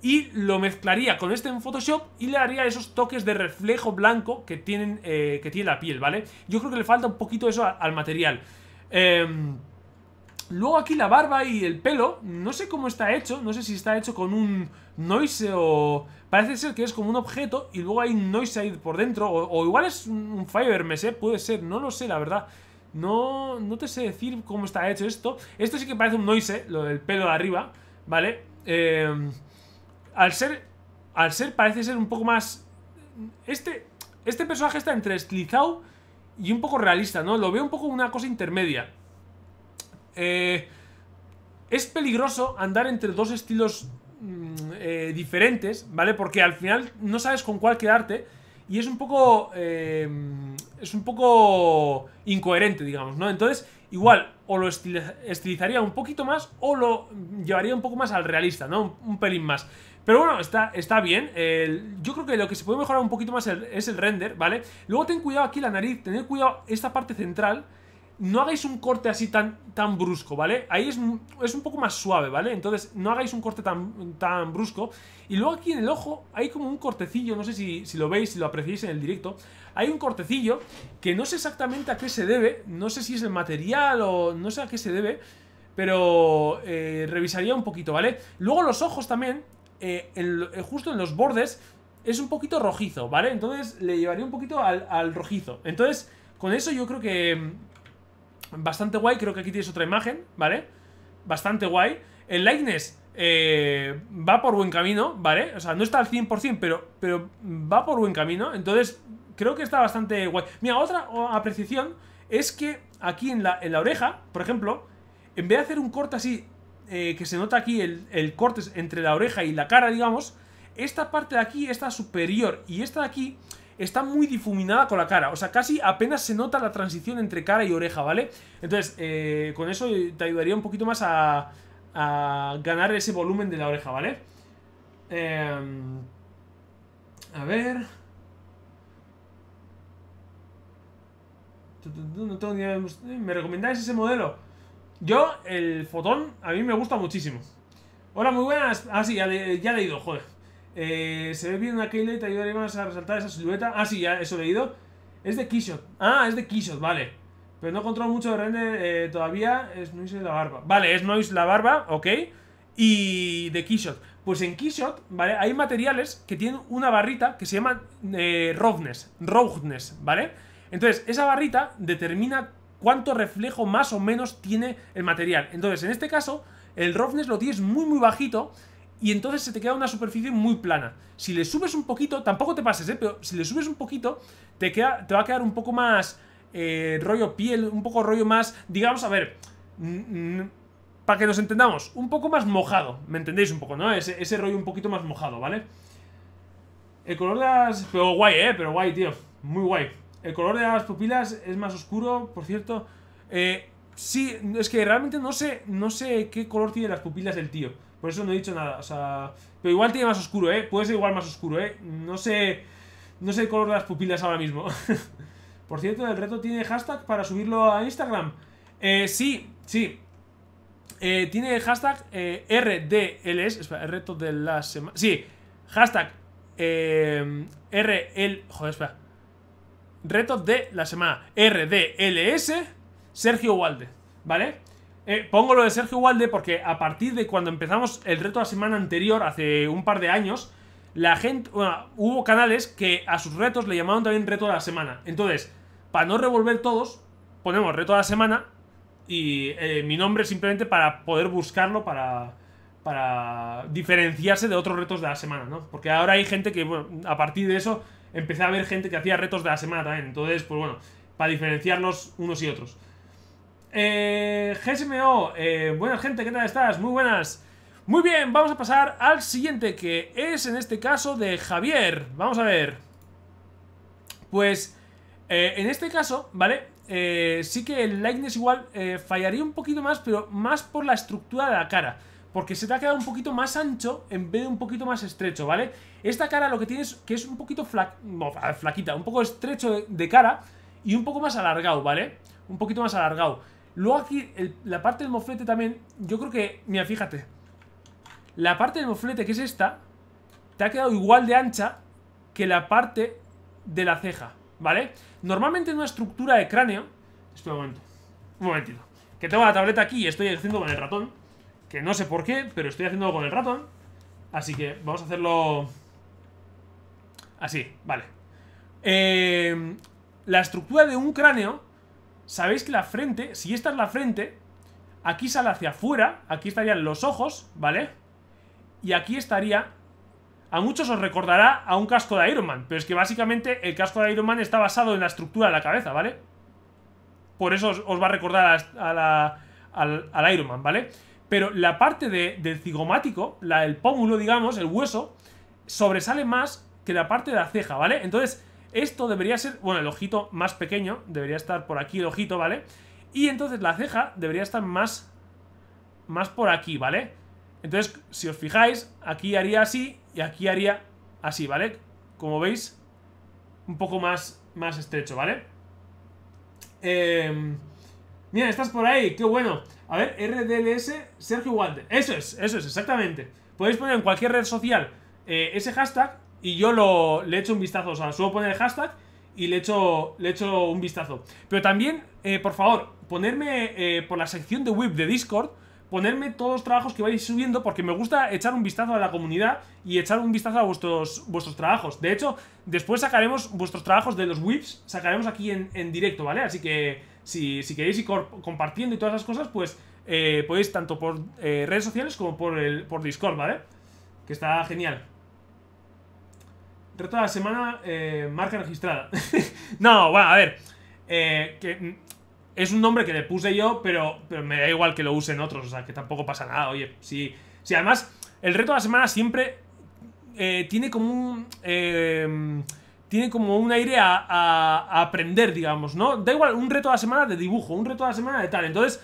Y lo mezclaría con este en Photoshop y le haría esos toques de reflejo blanco que, tienen, eh, que tiene la piel, ¿vale? Yo creo que le falta un poquito eso al material. Eh... Luego aquí la barba y el pelo, no sé cómo está hecho, no sé si está hecho con un noise o... Parece ser que es como un objeto y luego hay noise ahí por dentro, o, igual es un fiber, me eh, puede ser, no lo sé, la verdad. No, no te sé decir cómo está hecho esto. Esto sí que parece un noise, eh, lo del pelo de arriba, ¿vale? Em, al ser... Al ser parece ser un poco más... Este, este personaje está entre estilizado y un poco realista, ¿no? Lo veo un poco una cosa intermedia. Eh, es peligroso andar entre dos estilos mm, eh, diferentes, ¿vale? Porque al final no sabes con cuál quedarte y es un poco... Eh, es un poco incoherente, digamos, ¿no? Entonces, igual, o lo estilizaría un poquito más o lo llevaría un poco más al realista, ¿no? Un, pelín más. Pero bueno, está, está bien. yo creo que lo que se puede mejorar un poquito más es el render, ¿vale? Luego ten cuidado aquí la nariz, tener cuidado esta parte central no hagáis un corte así tan, tan brusco, ¿vale? Ahí es, un poco más suave, ¿vale? Entonces no hagáis un corte tan, tan brusco. Y luego aquí en el ojo hay como un cortecillo, no sé si, lo veis, si lo apreciáis en el directo. Hay un cortecillo que no sé exactamente a qué se debe, no sé si es el material o no sé a qué se debe, pero eh, revisaría un poquito, ¿vale? Luego los ojos también, eh, eh, justo en los bordes, es un poquito rojizo, ¿vale? Entonces le llevaría un poquito al rojizo. Entonces... Con eso yo creo que, Bastante guay, creo que aquí tienes otra imagen, ¿vale? Bastante guay. El Lightness eh, va por buen camino, ¿vale? O sea, no está al 100%, pero, pero va por buen camino. Entonces, creo que está bastante guay. Mira, otra apreciación es que aquí en la, oreja, por ejemplo, en vez de hacer un corte así, eh, que se nota aquí el, corte entre la oreja y la cara, digamos, esta parte de aquí, está superior y esta de aquí está muy difuminada con la cara. O sea, casi apenas se nota la transición entre cara y oreja, ¿vale? Entonces, eh, con eso te ayudaría un poquito más a, ganar ese volumen de la oreja, ¿vale? Em, a ver... No ¿Me recomendáis ese modelo? Yo, el fotón, a mí me gusta muchísimo. Hola, muy buenas. Ah, sí, ya, le, ya he leído, joder. Eh, se ve bien una Keyblade, te ayudaría a resaltar esa silueta. Ah, sí, ya eso he leído. Es de Keyshot. Ah, es de Keyshot, vale. Pero no controlo mucho de render eh, todavía. Es Noise la barba. Vale, es Noise la barba, ok. Y de Keyshot. Pues en Keyshot, ¿vale? Hay materiales que tienen una barrita que se llama eh, roughness, roughness, ¿vale? Entonces, esa barrita determina cuánto reflejo más o menos tiene el material. Entonces, en este caso, el roughness lo tienes muy, muy bajito y entonces se te queda una superficie muy plana. Si le subes un poquito, tampoco te pases, ¿eh? pero si le subes un poquito, te, queda, te va a quedar un poco más eh, rollo piel, un poco rollo más, digamos, a ver, para que nos entendamos, un poco más mojado, ¿me entendéis un poco, no? Ese, ese rollo un poquito más mojado, ¿vale? El color de las... Pero guay, ¿eh? Pero guay, tío. Muy guay. El color de las pupilas es más oscuro, por cierto. Eh, sí, es que realmente no sé, no sé qué color tiene las pupilas del tío. Por eso no he dicho nada, o sea... Pero igual tiene más oscuro, ¿eh? Puede ser igual más oscuro, ¿eh? No sé... No sé el color de las pupilas ahora mismo. Por cierto, el reto tiene hashtag para subirlo a Instagram. Eh, sí, sí. Eh, tiene hashtag eh, RDLS. Espera, el reto de la semana. Sí, hashtag eh, RL. Joder, espera. Reto de la semana. RDLS Sergio Walde. ¿Vale? Eh, pongo lo de Sergio Walde porque a partir de cuando empezamos el reto la semana anterior, hace un par de años, la gente, hubo canales que a sus retos le llamaron también reto de la semana. Entonces, para no revolver todos, ponemos reto de la semana y eh, mi nombre simplemente para poder buscarlo, para, para diferenciarse de otros retos de la semana, ¿no? Porque ahora hay gente que, bueno, a partir de eso, empecé a ver gente que hacía retos de la semana también. Entonces, pues bueno, para diferenciarnos unos y otros. Eh, GSMO, eh, buena gente, ¿qué tal estás? Muy buenas. Muy bien, vamos a pasar al siguiente, que es en este caso de Javier. Vamos a ver. Pues, eh, en este caso, ¿vale? Eh, sí que el likeness igual eh, fallaría un poquito más, pero más por la estructura de la cara. Porque se te ha quedado un poquito más ancho en vez de un poquito más estrecho, ¿vale? Esta cara lo que tienes que es un poquito fla flaquita, un poco estrecho de cara y un poco más alargado, ¿vale? Un poquito más alargado. Luego aquí, la parte del moflete también, yo creo que, mira, fíjate. La parte del moflete, que es esta, te ha quedado igual de ancha que la parte de la ceja, ¿vale? Normalmente en una estructura de cráneo... Espera un momento, un momentito. Que tengo la tableta aquí y estoy haciendo con el ratón. Que no sé por qué, pero estoy haciendo con el ratón. Así que vamos a hacerlo... Así, vale. Eh, la estructura de un cráneo sabéis que la frente, si esta es la frente, aquí sale hacia afuera, aquí estarían los ojos, ¿vale? Y aquí estaría... A muchos os recordará a un casco de Iron Man, pero es que básicamente el casco de Iron Man está basado en la estructura de la cabeza, ¿vale? Por eso os, va a recordar al, al, Iron Man, ¿vale? Pero la parte de, del cigomático, la, el pómulo, digamos, el hueso, sobresale más que la parte de la ceja, ¿vale? Entonces, esto debería ser, bueno, el ojito más pequeño, debería estar por aquí el ojito, ¿vale? Y entonces la ceja debería estar más, más por aquí, ¿vale? Entonces, si os fijáis, aquí haría así y aquí haría así, ¿vale? Como veis, un poco más, más estrecho, ¿vale? Em, mira, estás por ahí, qué bueno. A ver, RDLS Sergio Walter. Eso es, eso es, exactamente. Podéis poner en cualquier red social eh, ese hashtag y yo lo, le echo un vistazo. O sea, suelo poner el hashtag y le echo, le hecho un vistazo. Pero también, eh, por favor, ponerme eh, por la sección de web de Discord, ponerme todos los trabajos que vais subiendo, porque me gusta echar un vistazo a la comunidad y echar un vistazo a vuestros, vuestros trabajos. De hecho, después sacaremos vuestros trabajos de los whips, sacaremos aquí en, directo, ¿vale? Así que si, queréis ir compartiendo y todas esas cosas, pues eh, podéis tanto por eh, redes sociales como por, el, por Discord, ¿vale? Que está genial. Reto de la semana, eh, marca registrada. no, bueno, a ver. Eh, que es un nombre que le puse yo, pero, pero me da igual que lo usen otros. O sea, que tampoco pasa nada. Oye, sí. Sí, además, el reto de la semana siempre tiene como un. Eh, tiene como un em, aire a, aprender, digamos, ¿no? Da igual un reto de la semana de dibujo, un reto de la semana de tal. Entonces,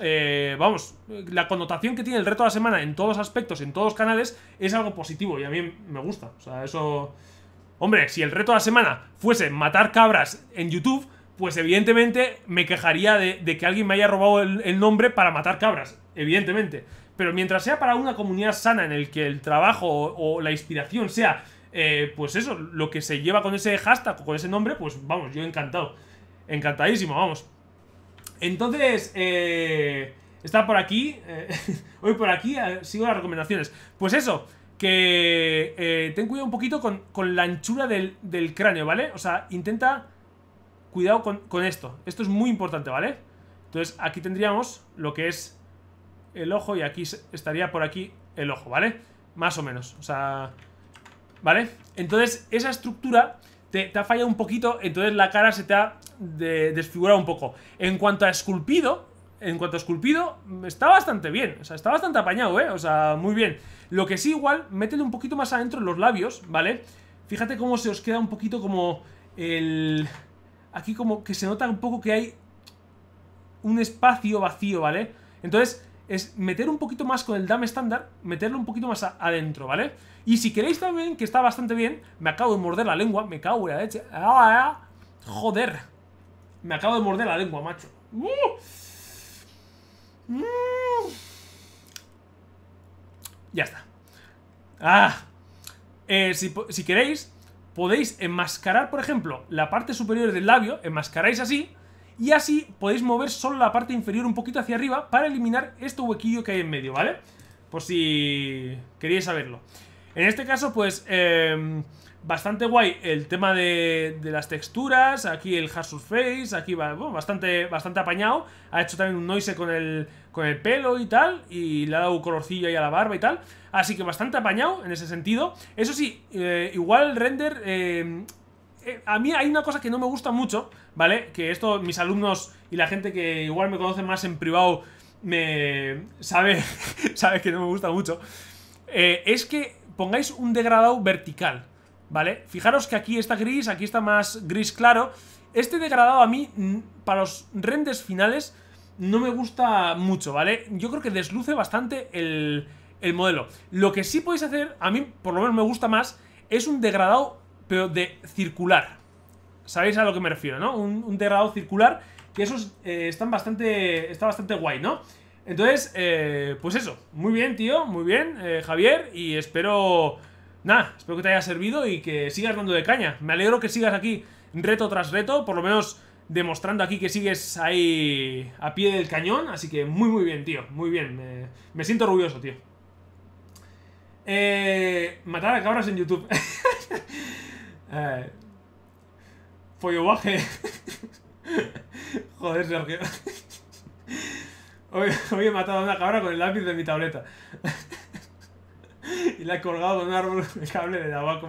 eh, vamos, la connotación que tiene el reto de la semana en todos aspectos, en todos los canales, es algo positivo y a mí me gusta. O sea, eso... Hombre, si el reto de la semana fuese matar cabras en YouTube, pues evidentemente me quejaría de, que alguien me haya robado el, nombre para matar cabras, evidentemente. Pero mientras sea para una comunidad sana en el que el trabajo o, la inspiración sea, eh, pues eso, lo que se lleva con ese hashtag o con ese nombre, pues vamos, yo encantado. Encantadísimo, vamos. Entonces, eh, está por aquí, eh, hoy por aquí, eh, sigo las recomendaciones. Pues eso, que ten cuidado un poquito con, la anchura del, cráneo, ¿vale? O sea, intenta cuidado con, con, esto. Esto es muy importante, ¿vale? Entonces, aquí tendríamos lo que es el ojo y aquí estaría por aquí el ojo, ¿vale? Más o menos, o sea... ¿Vale? Entonces, esa estructura te, te, ha fallado un poquito, entonces la cara se te ha desfigurado un poco. En cuanto a esculpido, en cuanto a esculpido, está bastante bien. O sea, está bastante apañado, ¿eh? O sea, muy bien. Lo que sí, igual, métele un poquito más adentro los labios, ¿vale? Fíjate cómo se os queda un poquito como el... Aquí como que se nota un poco que hay un espacio vacío, ¿vale? Entonces, es meter un poquito más con el dam estándar, meterlo un poquito más adentro, ¿vale? Y si queréis también, que está bastante bien, me acabo de morder la lengua, me cago en la leche. Joder. Me acabo de morder la lengua, macho. Mm. Mm. Ya está. ¡Ah! Eh, si, si queréis, podéis enmascarar, por ejemplo, la parte superior del labio, enmascaráis así, y así podéis mover solo la parte inferior un poquito hacia arriba para eliminar este huequillo que hay en medio, ¿vale? Por si queréis saberlo. En este caso, pues, em, bastante guay el tema de, las texturas. Aquí el hard surface, aquí va bueno, bastante, bastante apañado. Ha hecho también un noise con el, con el pelo y tal. Y le ha dado un colorcillo ahí a la barba y tal. Así que bastante apañado en ese sentido. Eso sí, eh, igual render... Em, eh, a mí hay una cosa que no me gusta mucho, ¿vale? Que esto mis alumnos y la gente que igual me conoce más en privado me sabe, sabe que no me gusta mucho. Eh, es que pongáis un degradado vertical, ¿vale? Fijaros que aquí está gris, aquí está más gris claro. Este degradado a mí, mm, para los renders finales, no me gusta mucho, ¿vale? Yo creo que desluce bastante el, modelo. Lo que sí podéis hacer, a mí por lo menos me gusta más, es un degradado, pero de circular. Sabéis a lo que me refiero, ¿no? Un, degradado circular, que esos eh, están bastante, está bastante guay, ¿no? Entonces, eh, pues eso, muy bien, tío, muy bien, eh, Javier, y espero, nada, espero que te haya servido y que sigas dando de caña. Me alegro que sigas aquí reto tras reto, por lo menos demostrando aquí que sigues ahí a pie del cañón, así que muy, muy bien, tío, muy bien, me, siento orgulloso, tío. Eh, matar a cabras en YouTube. eh, Joder, Sergio. Hoy, he matado a una cabra con el lápiz de mi tableta. y la he colgado con un árbol el cable de la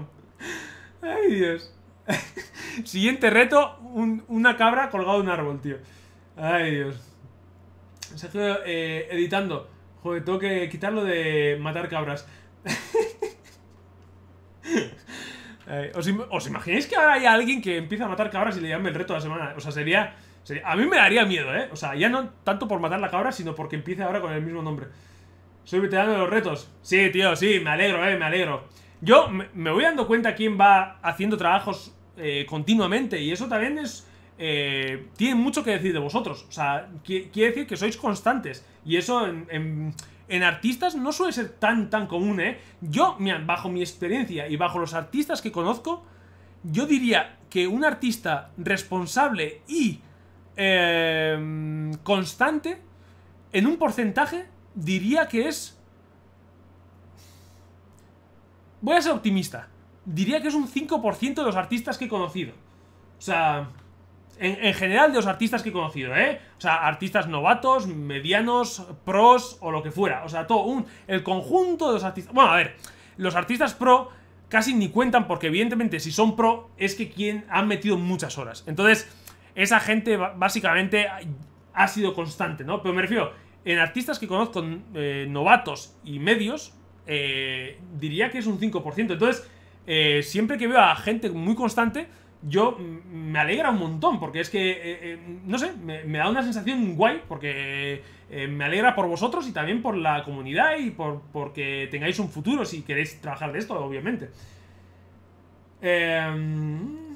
Ay, Dios. Siguiente reto, una cabra colgada de un árbol, tío. Ay, Dios. Sergio, eh, editando. Joder, tengo que quitarlo de matar cabras. ¿Os, imagináis que ahora hay alguien que empieza a matar cabras y le llame el reto de la semana? O sea, sería a mí me daría miedo, ¿eh? O sea, ya no tanto por matar la cabra, sino porque empiece ahora con el mismo nombre. Soy veterano de los retos. Sí, tío, sí, me alegro, eh, me alegro. Yo me voy dando cuenta quién va haciendo trabajos eh, continuamente y eso también es... Eh, tiene mucho que decir de vosotros. O sea, quiere, decir que sois constantes. Y eso en, artistas no suele ser tan, tan común, ¿eh? Yo, mira, bajo mi experiencia y bajo los artistas que conozco, yo diría que un artista responsable y Em, constante, en un porcentaje, diría que es... Voy a ser optimista. Diría que es un 5% de los artistas que he conocido. O sea, en, general de los artistas que he conocido, ¿eh? O sea, artistas novatos, medianos, pros o lo que fuera. O sea, todo un... El conjunto de los artistas... Bueno, a ver, los artistas pro casi ni cuentan porque evidentemente si son pro es que quien han metido muchas horas. Entonces, esa gente básicamente ha sido constante, ¿no? Pero me refiero, en artistas que conozco, eh, novatos y medios, eh, diría que es un 5%. Entonces, eh, siempre que veo a gente muy constante, yo me alegra un montón, porque es que, no sé, me, da una sensación guay, porque me alegra por vosotros y también por la comunidad y por porque tengáis un futuro si queréis trabajar de esto, obviamente. Eh,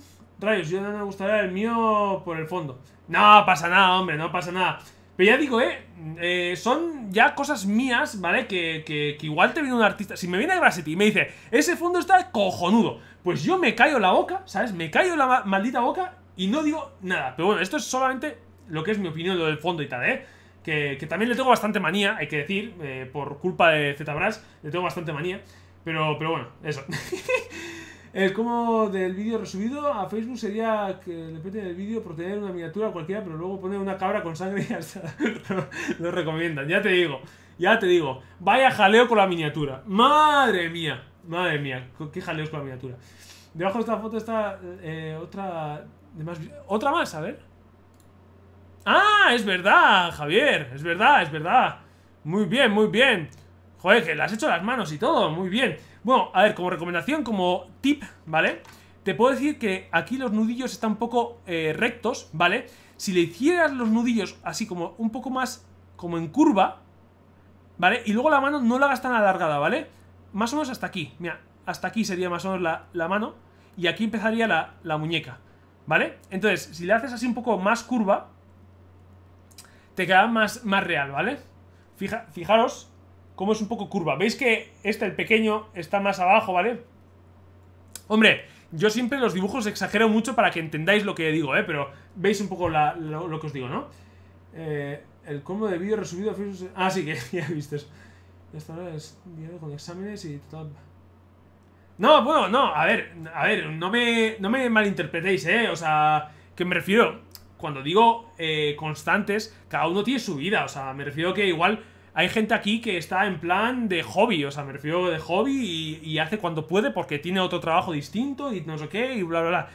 yo no me gustaría el mío por el fondo. No pasa nada, hombre, no pasa nada. Pero ya digo, eh, eh son ya cosas mías, ¿vale? Que, igual te viene un artista. Si me viene Brasil y me dice, ese fondo está cojonudo, pues yo me caigo la boca, ¿sabes? Me caigo la maldita boca y no digo nada. Pero bueno, esto es solamente lo que es mi opinión, lo del fondo y tal, ¿eh? Que, también le tengo bastante manía, hay que decir, eh, por culpa de ZBrush, le tengo bastante manía. Pero, pero bueno, eso. El como del vídeo resubido a Facebook sería que le depende el vídeo por tener una miniatura cualquiera, pero luego poner una cabra con sangre y hasta lo recomiendan. Ya te digo, ya te digo. Vaya jaleo con la miniatura. Madre mía, madre mía, qué jaleo con la miniatura. Debajo de esta foto está eh, otra. más, otra más, a ver. ¡Ah! Es verdad, Javier. Es verdad, es verdad. Muy bien, muy bien. Joder, que le has hecho las manos y todo. Muy bien. Bueno, a ver, como recomendación, como tip, ¿vale? Te puedo decir que aquí los nudillos están un poco eh, rectos, ¿vale? Si le hicieras los nudillos así como un poco más como en curva, ¿vale? Y luego la mano no la hagas tan alargada, ¿vale? Más o menos hasta aquí, mira, hasta aquí sería más o menos la, mano y aquí empezaría la, la muñeca, ¿vale? Entonces, si le haces así un poco más curva, te queda más, más real, ¿vale? Fija, fijaros cómo es un poco curva. Veis que este, el pequeño, está más abajo, ¿vale? Hombre, yo siempre los dibujos exagero mucho para que entendáis lo que digo, ¿eh? Pero veis un poco lo, que os digo, ¿no? Eh, el combo de vídeo resumido Ah, sí, que ya he visto eso. es con exámenes y No, bueno, no, a ver, a ver, no me, me malinterpretéis, ¿eh? O sea, que me refiero, cuando digo eh, constantes, cada uno tiene su vida, o sea, me refiero que igual hay gente aquí que está en plan de hobby, o sea, me refiero de hobby y, hace cuando puede porque tiene otro trabajo distinto y no sé qué y bla, bla, bla.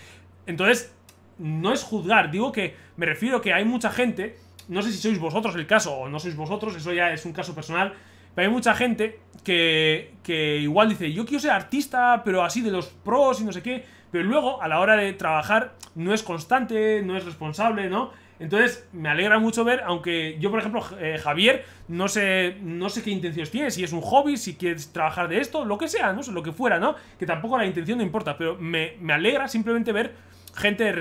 Entonces, no es juzgar, digo que me refiero que hay mucha gente, no sé si sois vosotros el caso o no sois vosotros, eso ya es un caso personal, pero hay mucha gente que, que igual dice, yo quiero ser artista, pero así de los pros y no sé qué, pero luego a la hora de trabajar no es constante, no es responsable, ¿no? Entonces, me alegra mucho ver, aunque yo, por ejemplo, eh, Javier, no sé, no sé qué intenciones tiene, si es un hobby, si quieres trabajar de esto, lo que sea, ¿no? Lo que fuera, ¿no? Que tampoco la intención no importa, pero me, alegra simplemente ver gente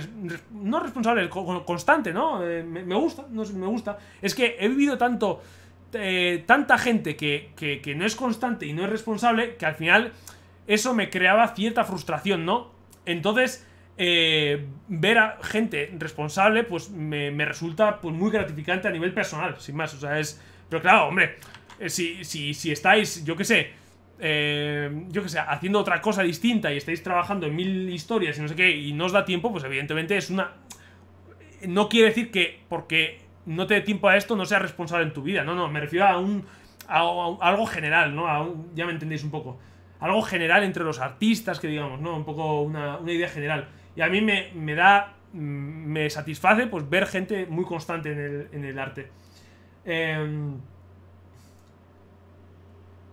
no responsable, constante, ¿no? Eh, me, gusta, no me gusta. Es que he vivido tanto, eh, tanta gente que no es constante y no es responsable, que al final eso me creaba cierta frustración, ¿no? Entonces eh, ver a gente responsable, pues me, resulta pues, muy gratificante a nivel personal, sin más. O sea, es. Pero claro, hombre, eh, si, si, si, estáis, yo que sé, eh, yo que sé, haciendo otra cosa distinta y estáis trabajando en mil historias y no sé qué, y no os da tiempo, pues evidentemente es una. No quiere decir que porque no te dé tiempo a esto no seas responsable en tu vida. No, no, me refiero a un. A, algo general, ¿no? ya me entendéis un poco. Algo general entre los artistas, que digamos, ¿no? Un poco una idea general y a mí me, da, mm, me satisface pues ver gente muy constante en el, arte. Em,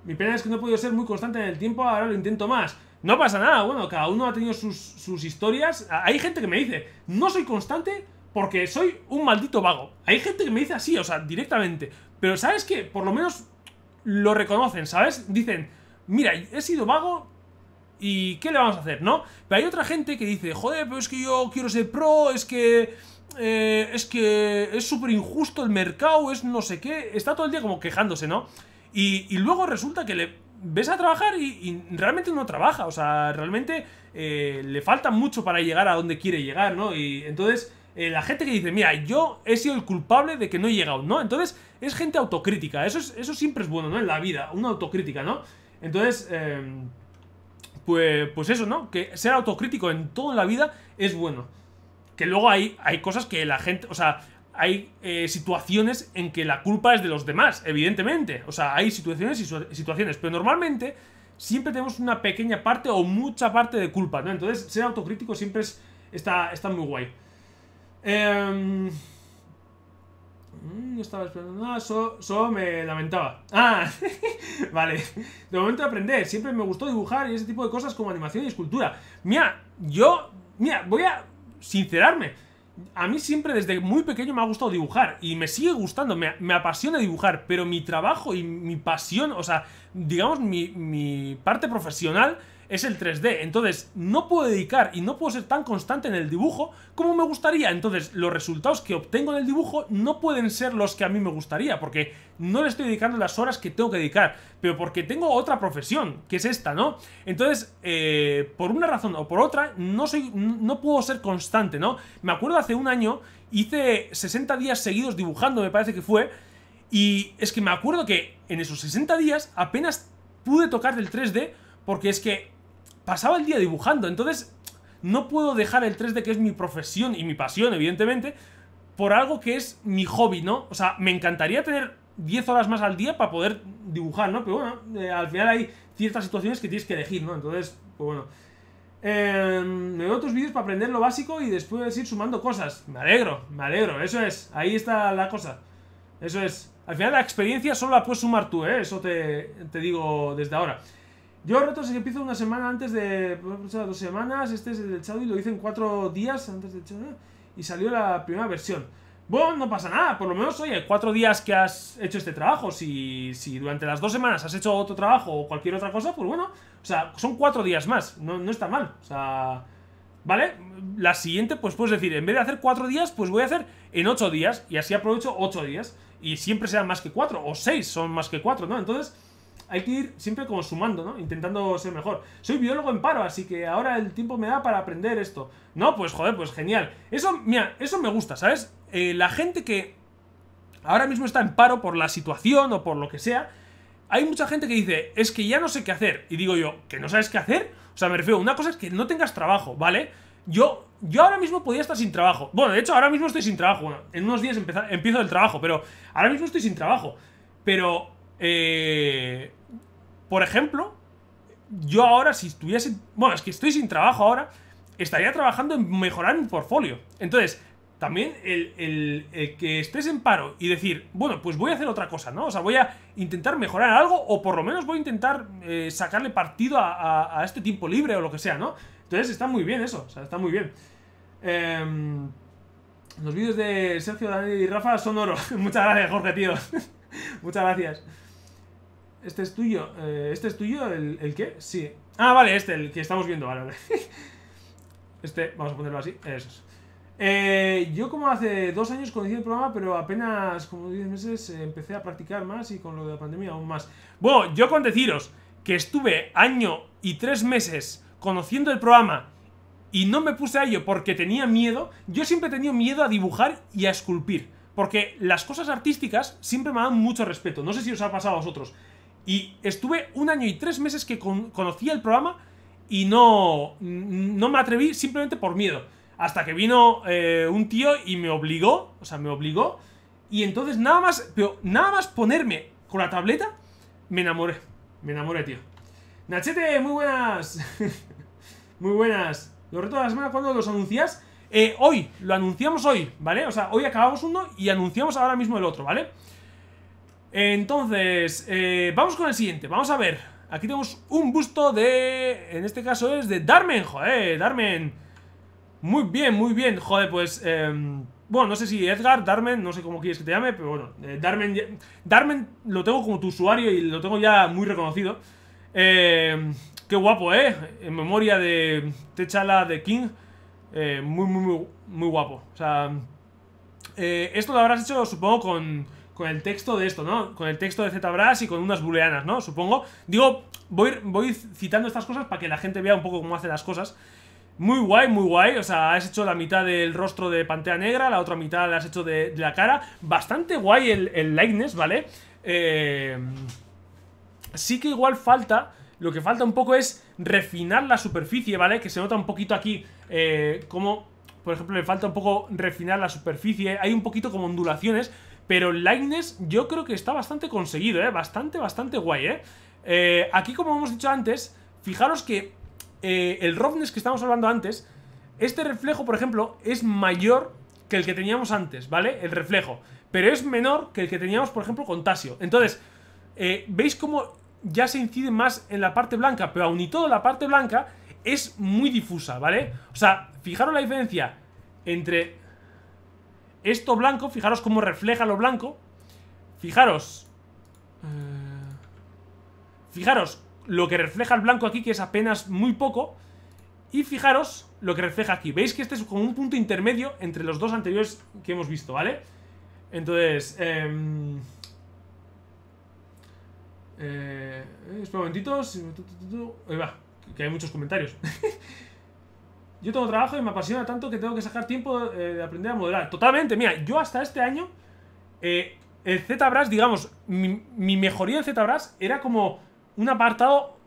mi pena es que no he podido ser muy constante en el tiempo, ahora lo intento más. No pasa nada, bueno, cada uno ha tenido sus, sus historias. Hay gente que me dice, no soy constante porque soy un maldito vago. Hay gente que me dice así, o sea, directamente. Pero ¿sabes que Por lo menos lo reconocen, ¿sabes? Dicen, mira, he sido vago, ¿Y qué le vamos a hacer, no? Pero hay otra gente que dice, joder, pero es que yo quiero ser pro, es que... Eh, es que es súper injusto el mercado, es no sé qué. Está todo el día como quejándose, ¿no? Y, luego resulta que le ves a trabajar y, realmente no trabaja. O sea, realmente eh, le falta mucho para llegar a donde quiere llegar, ¿no? Y entonces eh, la gente que dice, mira, yo he sido el culpable de que no he llegado, ¿no? Entonces es gente autocrítica. Eso, eso siempre es bueno, ¿no? En la vida, una autocrítica, ¿no? Entonces... Eh, pues, pues, eso, ¿no? Que ser autocrítico en toda la vida es bueno. Que luego hay, hay cosas que la gente, o sea, hay eh, situaciones en que la culpa es de los demás, evidentemente. O sea, hay situaciones y situaciones, pero normalmente siempre tenemos una pequeña parte o mucha parte de culpa, ¿no? Entonces, ser autocrítico siempre es, está, está muy guay. Eh, Mm, no estaba esperando nada, solo, me lamentaba. Ah, vale. De momento aprender, siempre me gustó dibujar y ese tipo de cosas como animación y escultura. Mira, yo, mira, voy a sincerarme. A mí siempre desde muy pequeño me ha gustado dibujar y me sigue gustando, me, me apasiona dibujar, pero mi trabajo y mi pasión, o sea, digamos mi, mi parte profesional es el 3D. Entonces, no puedo dedicar y no puedo ser tan constante en el dibujo como me gustaría. Entonces, los resultados que obtengo en el dibujo no pueden ser los que a mí me gustaría, porque no le estoy dedicando las horas que tengo que dedicar, pero porque tengo otra profesión, que es esta, ¿no? Entonces, eh, por una razón o por otra, no, soy, no puedo ser constante, ¿no? Me acuerdo hace un año, hice 60 días seguidos dibujando, me parece que fue, y es que me acuerdo que en esos 60 días apenas pude tocar del 3D porque es que pasaba el día dibujando. Entonces, no puedo dejar el 3D, que es mi profesión y mi pasión, evidentemente, por algo que es mi hobby, ¿no? O sea, me encantaría tener 10 horas más al día para poder dibujar, ¿no? Pero bueno, eh, al final hay ciertas situaciones que tienes que elegir, ¿no? Entonces, pues bueno. Em, me veo otros vídeos para aprender lo básico y después ir sumando cosas. Me alegro, me alegro, eso es. Ahí está la cosa. Eso es. Al final la experiencia solo la puedes sumar tú, ¿eh? Eso te, te digo desde ahora. Yo retos que empiezo una semana antes de. O sea, dos semanas. Este es el Shadow y lo hice en cuatro días antes del Shadow. Y salió la primera versión. Bueno, no pasa nada. Por lo menos, oye, cuatro días que has hecho este trabajo. Si, si durante las dos semanas has hecho otro trabajo o cualquier otra cosa, pues bueno. O sea, son cuatro días más. No, no está mal. O sea. ¿Vale? La siguiente, pues puedes decir, en vez de hacer cuatro días, pues voy a hacer en ocho días. Y así aprovecho ocho días. Y siempre serán más que cuatro. O seis son más que cuatro, ¿no? Entonces hay que ir siempre como sumando, ¿no? Intentando ser mejor. Soy biólogo en paro, así que ahora el tiempo me da para aprender esto. No, pues joder, pues genial. Eso, mira, eso me gusta, ¿sabes? Eh, la gente que ahora mismo está en paro por la situación o por lo que sea, hay mucha gente que dice, es que ya no sé qué hacer. Y digo yo, ¿que no sabes qué hacer? O sea, me refiero, una cosa es que no tengas trabajo, ¿vale? Yo, yo ahora mismo podía estar sin trabajo. Bueno, de hecho, ahora mismo estoy sin trabajo. Bueno, en unos días empezar, empiezo el trabajo, pero ahora mismo estoy sin trabajo. Pero, eh, por ejemplo, yo ahora si estuviese... Bueno, es que estoy sin trabajo ahora, estaría trabajando en mejorar mi portfolio. Entonces, también el, que estés en paro y decir, bueno, pues voy a hacer otra cosa, ¿no? O sea, voy a intentar mejorar algo o por lo menos voy a intentar eh, sacarle partido a, este tiempo libre o lo que sea, ¿no? Entonces está muy bien eso, o sea, está muy bien. Em, los vídeos de Sergio, Daniel y Rafa son oro. Muchas gracias, Jorge, tío. Muchas gracias. Este es tuyo. Eh, ¿Este es tuyo? ¿El, ¿El qué? Sí. Ah, vale, este, el que estamos viendo. Vale, vale. Este, vamos a ponerlo así. Eso es. Eh, yo como hace dos años conocí el programa, pero apenas como diez meses eh, empecé a practicar más y con lo de la pandemia aún más. Bueno, yo con deciros que estuve año y tres meses conociendo el programa y no me puse a ello porque tenía miedo. Yo siempre he tenido miedo a dibujar y a esculpir. Porque las cosas artísticas siempre me dan mucho respeto. No sé si os ha pasado a vosotros. Y estuve un año y tres meses que conocía el programa y no, no me atreví simplemente por miedo. Hasta que vino eh, un tío y me obligó, o sea, me obligó. Y entonces nada más, pero nada más ponerme con la tableta, me enamoré. Me enamoré, tío. Nachete, muy buenas. muy buenas. ¿Los retos de la semana cuando los anuncias? Eh, hoy, lo anunciamos hoy, ¿vale? O sea, hoy acabamos uno y anunciamos ahora mismo el otro, ¿vale? vale entonces, eh, vamos con el siguiente. Vamos a ver. Aquí tenemos un busto de... En este caso es de Darmen, joder, Darmen. Muy bien, muy bien. Joder, pues... Em, bueno, no sé si Edgar, Darmen, no sé cómo quieres que te llame, pero bueno. Eh, Darmen, Darmen lo tengo como tu usuario y lo tengo ya muy reconocido. Eh, qué guapo, ¿eh? En memoria de Techala de King. Eh, muy, muy, muy, muy guapo. O sea... esto lo habrás hecho, supongo, con con el texto de esto, ¿no? Con el texto de ZBrush y con unas booleanas, ¿no? Supongo. Digo, voy, voy citando estas cosas para que la gente vea un poco cómo hace las cosas. Muy guay, muy guay. O sea, has hecho la mitad del rostro de Pantea Negra, la otra mitad la has hecho de, la cara. Bastante guay el, el likeness, ¿vale? Eh, sí que igual falta... Lo que falta un poco es refinar la superficie, ¿vale? Que se nota un poquito aquí eh, como... Por ejemplo, le falta un poco refinar la superficie. Hay un poquito como ondulaciones pero el Lightness yo creo que está bastante conseguido, ¿eh? Bastante, bastante guay, ¿eh? eh aquí, como hemos dicho antes, fijaros que eh, el roughness que estábamos hablando antes, este reflejo, por ejemplo, es mayor que el que teníamos antes, ¿vale? El reflejo. Pero es menor que el que teníamos, por ejemplo, con Tasio. Entonces, eh, ¿veis cómo ya se incide más en la parte blanca? Pero aún y todo la parte blanca es muy difusa, ¿vale? O sea, fijaros la diferencia entre esto blanco, fijaros cómo refleja lo blanco. Fijaros. Eh, fijaros lo que refleja el blanco aquí, que es apenas muy poco. Y fijaros lo que refleja aquí. Veis que este es como un punto intermedio entre los dos anteriores que hemos visto, ¿vale? Entonces, em, eh, eh, espera un momentito. Ahí va, que hay muchos comentarios. Yo tengo trabajo y me apasiona tanto que tengo que sacar tiempo eh, de aprender a modelar. Totalmente, mira, yo hasta este año, eh, el ZBrush, digamos, mi, mejoría en ZBrush era como un apartado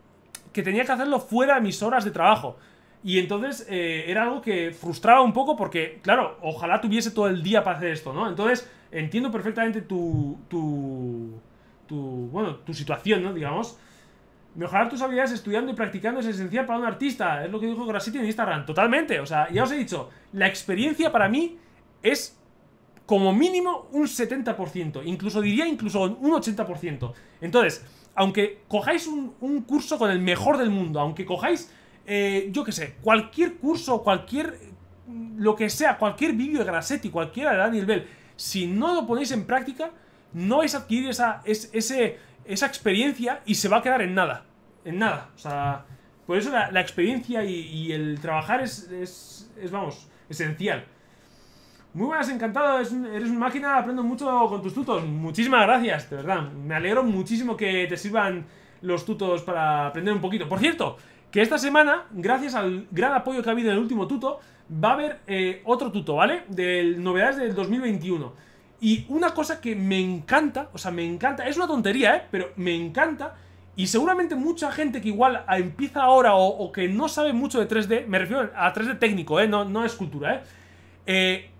que tenía que hacerlo fuera de mis horas de trabajo. Y entonces eh, era algo que frustraba un poco porque, claro, ojalá tuviese todo el día para hacer esto, ¿no? Entonces entiendo perfectamente tu, tu, bueno, tu situación, ¿no? Digamos. Mejorar tus habilidades estudiando y practicando es esencial para un artista. Es lo que dijo Grassetti en Instagram. Totalmente. O sea, ya os he dicho, la experiencia para mí es como mínimo un 70%. Incluso diría incluso un 80%. Entonces, aunque cojáis un, curso con el mejor del mundo, aunque cojáis, eh, yo qué sé, cualquier curso, cualquier, mm, lo que sea, cualquier vídeo de Grassetti, cualquiera de Daniel Bell, si no lo ponéis en práctica, no vais a adquirir esa, ese esa experiencia y se va a quedar en nada. En nada. O sea, por eso la, experiencia y, el trabajar es, es, vamos, esencial. Muy buenas, encantado. eres una máquina, aprendo mucho con tus tutos. Muchísimas gracias, de verdad. Me alegro muchísimo que te sirvan los tutos para aprender un poquito. Por cierto, que esta semana, gracias al gran apoyo que ha habido en el último tuto, va a haber eh, otro tuto, ¿vale? De novedades del 2021. Y una cosa que me encanta, o sea, me encanta, es una tontería, ¿eh? Pero me encanta. Y seguramente mucha gente que igual empieza ahora o, que no sabe mucho de 3D, me refiero a 3D técnico, ¿eh? No, no escultura, ¿eh? ¿eh?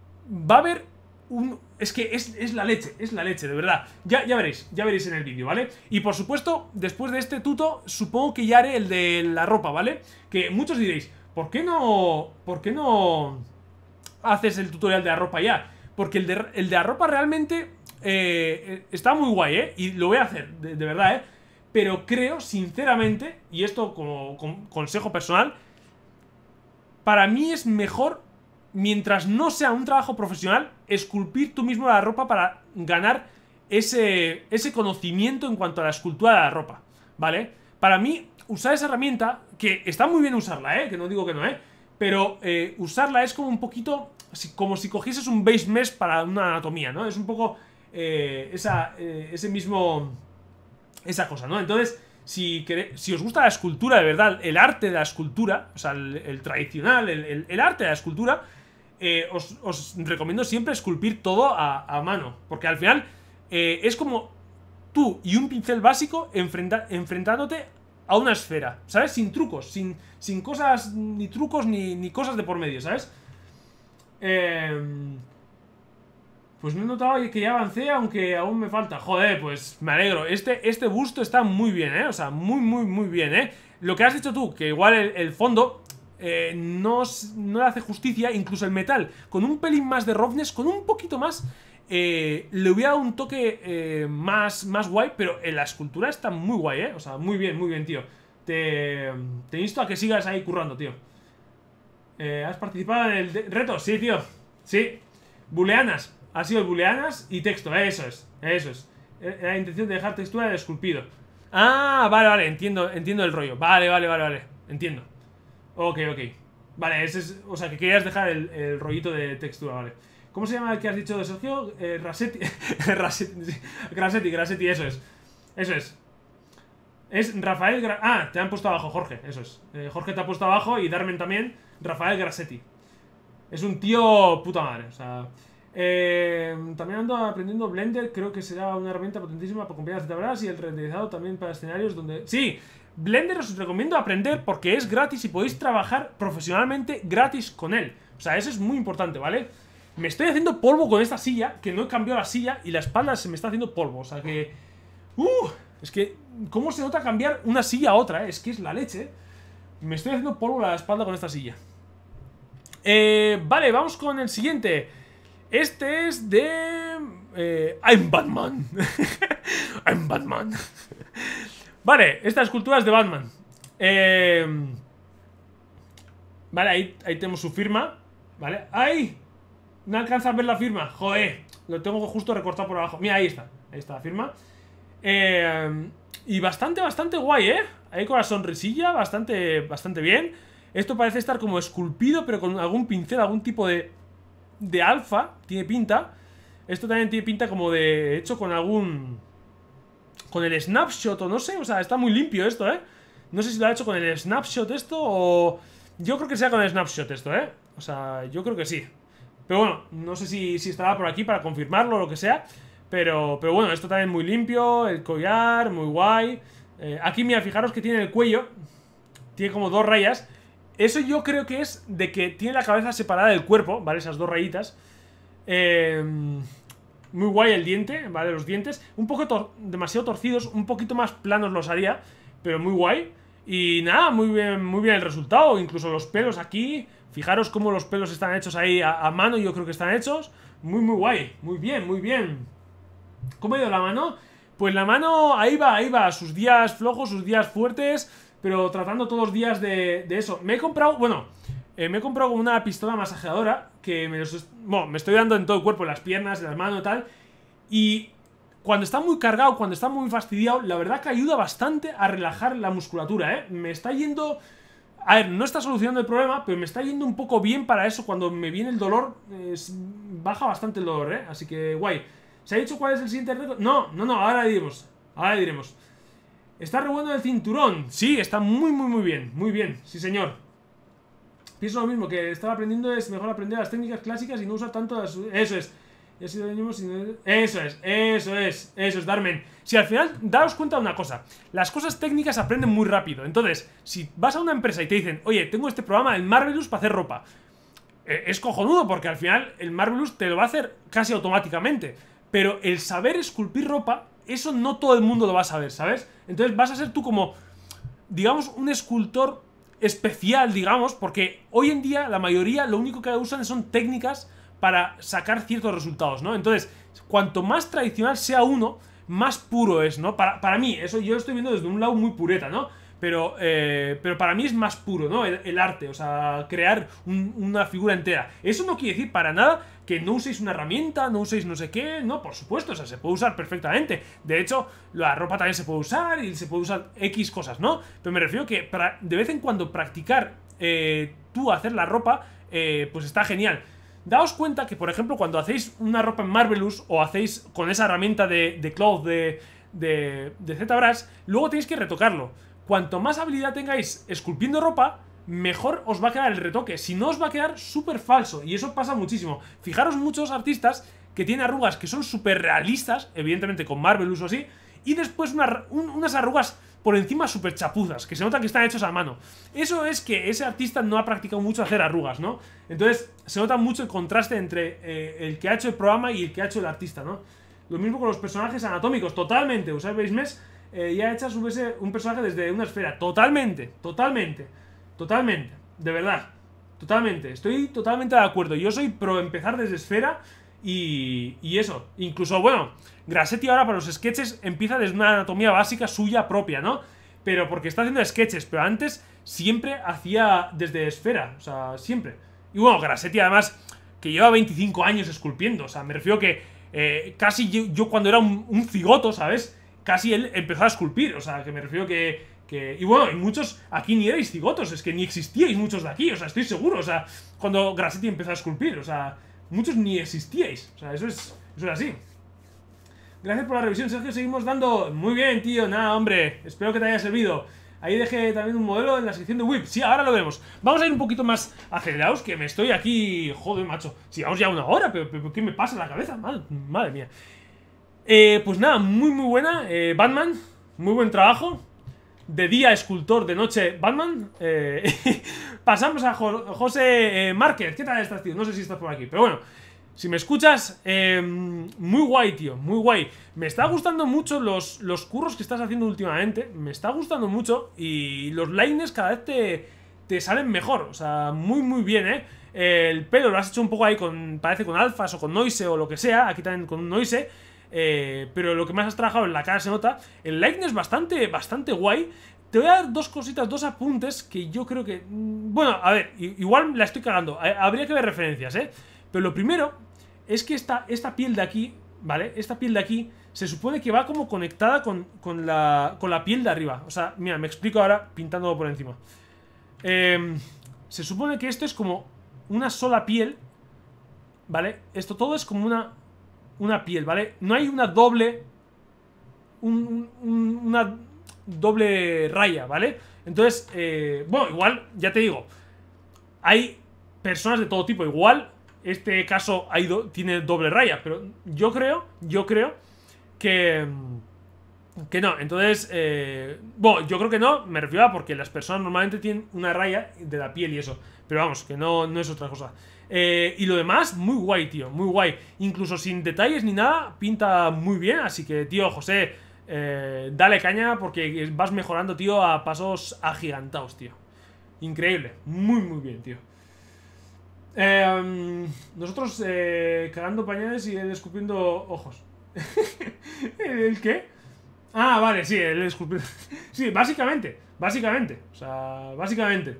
Va a haber un... Es que es, la leche, es la leche, de verdad. Ya, ya veréis, ya veréis en el vídeo, ¿vale? Y por supuesto, después de este tuto, supongo que ya haré el de la ropa, ¿vale? Que muchos diréis, ¿por qué no... ¿Por qué no... haces el tutorial de la ropa ya? Porque el de, la ropa realmente eh, eh, está muy guay, ¿eh? Y lo voy a hacer, de, verdad, ¿eh? Pero creo, sinceramente, y esto como, consejo personal, para mí es mejor, mientras no sea un trabajo profesional, esculpir tú mismo la ropa para ganar ese, ese conocimiento en cuanto a la escultura de la ropa, ¿vale? Para mí, usar esa herramienta, que está muy bien usarla, ¿eh? Que no digo que no, ¿eh? pero eh, usarla es como un poquito, como si cogieses un base mesh para una anatomía, ¿no? Es un poco eh, eh, ese mismo, esa cosa, ¿no? Entonces, si, si os gusta la escultura de verdad, el arte de la escultura, o sea, el, tradicional, el, arte de la escultura, os, recomiendo siempre esculpir todo a, mano, porque al final es como tú y un pincel básico enfrenta enfrentándote a una esfera, ¿sabes? Sin trucos, sin, sin cosas, ni trucos, ni, cosas de por medio, ¿sabes? Em, pues me he notado que ya avancé, aunque aún me falta. Joder, pues me alegro. Este, este busto está muy bien, ¿eh? O sea, muy, muy, muy bien, ¿eh? Lo que has dicho tú, que igual el, fondo eh, no, no, le hace justicia, incluso el metal. Con un pelín más de roughness, con un poquito más, eh, le hubiera dado un toque eh, más, más guay, pero en la escultura está muy guay, ¿eh? O sea, muy bien, muy bien, tío. Te, te insto a que sigas ahí currando, tío. Eh, ¿Has participado en el reto? Sí, tío. Sí. Buleanas. Ha sido booleanas y texto. Eso es. Eso es. La intención de dejar textura de esculpido. Ah, vale, vale. Entiendo, entiendo el rollo. Vale, vale, vale, vale. Entiendo. Ok, ok. Vale, ese es... O sea, que querías dejar el, el rollito de textura, vale. ¿Cómo se llama el que has dicho de Sergio? Eh, Rassetti. Rasetti, eso es. Eso es. Es Rafael... ah, te han puesto abajo, Jorge, eso es. Eh, Jorge te ha puesto abajo y Darmen también. Rafael Grassetti. Es un tío puta madre, o sea... Eh, también ando aprendiendo Blender, creo que será una herramienta potentísima para compilar tablas. y el renderizado también para escenarios donde... ¡Sí! Blender os recomiendo aprender porque es gratis y podéis trabajar profesionalmente gratis con él. O sea, eso es muy importante, ¿vale? me estoy haciendo polvo con esta silla, que no he cambiado la silla y la espalda se me está haciendo polvo. O sea que... Uh, es que, ¿cómo se nota cambiar una silla a otra? Eh? Es que es la leche. Eh. Me estoy haciendo polvo la espalda con esta silla. Eh, vale, vamos con el siguiente. Este es de... Eh, I'm Batman. I'm Batman. vale, esta escultura es de Batman. vale, ahí, ahí tenemos su firma. Vale, ¡ay! No alcanzas a ver la firma. Joder, lo tengo justo recortado por abajo. Mira, ahí está. Ahí está la firma. Eh, y bastante, bastante guay, ¿eh? Ahí con la sonrisilla, bastante, bastante bien. Esto parece estar como esculpido, pero con algún pincel, algún tipo de, de alfa. Tiene pinta. Esto también tiene pinta como de hecho con algún... Con el snapshot o no sé. O sea, está muy limpio esto, ¿eh? No sé si lo ha hecho con el snapshot esto o... Yo creo que sea con el snapshot esto, ¿eh? O sea, yo creo que sí. Pero bueno, no sé si, si estará por aquí para confirmarlo o lo que sea. Pero, pero bueno, esto también muy limpio, el collar, muy guay. Eh, aquí, mira, fijaros que tiene el cuello. Tiene como dos rayas. Eso yo creo que es de que tiene la cabeza separada del cuerpo, ¿vale? Esas dos rayitas. Eh, muy guay el diente, ¿vale? Los dientes. Un poco demasiado torcidos, un poquito más planos los haría, pero muy guay. Y nada, muy bien, muy bien el resultado. Incluso los pelos aquí. Fijaros cómo los pelos están hechos ahí a, mano, yo creo que están hechos. Muy, muy guay. Muy bien, muy bien. ¿Cómo ha ido la mano? Pues la mano, ahí va, ahí va. Sus días flojos, sus días fuertes, pero tratando todos los días de, eso. Me he comprado, bueno, eh, me he comprado una pistola masajeadora que me, los, bueno, me estoy dando en todo el cuerpo, en las piernas, en las manos y tal. Y cuando está muy cargado, cuando está muy fastidiado, la verdad que ayuda bastante a relajar la musculatura, ¿eh? Me está yendo a ver, no está solucionando el problema, pero me está yendo un poco bien para eso. Cuando me viene el dolor, baja bastante el dolor, ¿eh? Así que guay. ¿Se ha dicho cuál es el siguiente reto? No, no, no, ahora diremos. Ahora diremos. Está rebuendo el cinturón. Sí, está muy, muy, muy bien. Muy bien, sí señor. Pienso lo mismo, que estar aprendiendo es mejor aprender las técnicas clásicas y no usar tanto las... Eso es. Eso es, eso es, eso es, Darmen. Si al final, daos cuenta de una cosa. Las cosas técnicas aprenden muy rápido. Entonces, si vas a una empresa y te dicen, oye, tengo este programa, el Marvelous, para hacer ropa. E, es cojonudo, porque al final el Marvelous te lo va a hacer casi automáticamente. Pero el saber esculpir ropa, eso no todo el mundo lo va a saber, ¿sabes? Entonces vas a ser tú como, digamos, un escultor especial, digamos, porque hoy en día la mayoría lo único que usan son técnicas para sacar ciertos resultados, ¿no? Entonces, cuanto más tradicional sea uno, más puro es, ¿no? Para, para mí, eso yo lo estoy viendo desde un lado muy pureta, ¿no? Pero, eh, pero para mí es más puro, ¿no? El, arte, o sea, crear una figura entera. Eso no quiere decir para nada que no uséis una herramienta, no uséis no sé qué, no, por supuesto, o sea, se puede usar perfectamente. De hecho, la ropa también se puede usar y se puede usar X cosas, ¿no? Pero me refiero que de vez en cuando practicar eh, tú hacer la ropa, eh, pues está genial. Daos cuenta que, por ejemplo, cuando hacéis una ropa en Marvelous o hacéis con esa herramienta de, de Cloth de, de, de ZBrush, luego tenéis que retocarlo. Cuanto más habilidad tengáis esculpiendo ropa, mejor os va a quedar el retoque. Si no, os va a quedar súper falso. Y eso pasa muchísimo. Fijaros muchos artistas que tienen arrugas que son súper realistas, evidentemente con Marvelous o así, y después unas arrugas por encima súper chapuzas, que se nota que están hechos a mano. Eso es que ese artista no ha practicado mucho hacer arrugas, ¿no? Entonces se nota mucho el contraste entre eh, el que ha hecho el programa y el que ha hecho el artista, ¿no? Lo mismo con los personajes anatómicos, totalmente. o Basemes eh, ya su vez eh, un personaje desde una esfera, totalmente, totalmente, totalmente, de verdad. Totalmente, estoy totalmente de acuerdo. Yo soy pro empezar desde esfera y, eso, incluso, bueno, Grassetti ahora para los sketches empieza desde una anatomía básica suya propia, ¿no? Pero porque está haciendo sketches, pero antes siempre hacía desde esfera, o sea, siempre. Y bueno, Grassetti además, que lleva 25 años esculpiendo, o sea, me refiero que eh, casi yo, cuando era un, cigoto, ¿sabes? Casi él empezó a esculpir, o sea, que me refiero que... que y bueno, y muchos aquí ni erais cigotos, es que ni existíais muchos de aquí, o sea, estoy seguro, o sea, cuando Grassetti empezó a esculpir, o sea muchos ni existíais. O sea, eso es, así. Gracias por la revisión, Sergio. Seguimos dando... Muy bien, tío. Nada, hombre. Espero que te haya servido. Ahí dejé también un modelo en la sección de WIP Sí, ahora lo vemos. Vamos a ir un poquito más acelerados, que me estoy aquí... Joder, macho. Si sí, vamos ya una hora, pero, ¿qué me pasa en la cabeza? Madre, madre mía. Eh, pues nada, muy, muy buena. Eh, Batman, muy buen trabajo. De día, escultor. De noche, Batman. Eh, pasamos a José eh, Márquez. ¿Qué tal estás, tío? No sé si estás por aquí, pero bueno. Si me escuchas, em, muy guay, tío, muy guay. Me está gustando mucho los, los curros que estás haciendo últimamente. Me está gustando mucho y los lines cada vez te, te salen mejor. O sea, muy, muy bien, ¿eh? El pelo lo has hecho un poco ahí con, parece con alfas o con noise o lo que sea. Aquí también con noise. Eh, pero lo que más has trabajado en la cara se nota. El lightning es bastante, bastante guay. Te voy a dar dos cositas, dos apuntes que yo creo que... Mm, bueno, a ver, igual la estoy cagando. Eh, habría que ver referencias, ¿eh? Pero lo primero es que esta, esta piel de aquí, ¿vale? Esta piel de aquí se supone que va como conectada con, con, la, con la piel de arriba. O sea, mira, me explico ahora pintando por encima. Em, se supone que esto es como una sola piel, ¿vale? Esto todo es como una, una piel, ¿vale? No hay una doble... un, una doble raya, ¿vale? Entonces, eh, bueno, igual, ya te digo, hay personas de todo tipo. Igual, este caso ha ido, tiene doble raya, pero yo creo, yo creo que... Mm, que no, entonces, eh, bueno, yo creo que no, me refiero a porque las personas normalmente tienen una raya de la piel y eso, pero vamos, que no, no es otra cosa. Eh, y lo demás, muy guay, tío, muy guay. Incluso sin detalles ni nada, pinta muy bien. Así que, tío, José, eh, dale caña porque vas mejorando, tío, a pasos agigantados, tío. Increíble. Muy, muy bien, tío. Em, nosotros eh, cagando pañales y escupiendo ojos. ¿El qué? Ah, vale, sí, el escupiendo... sí, básicamente. Básicamente. O sea, básicamente.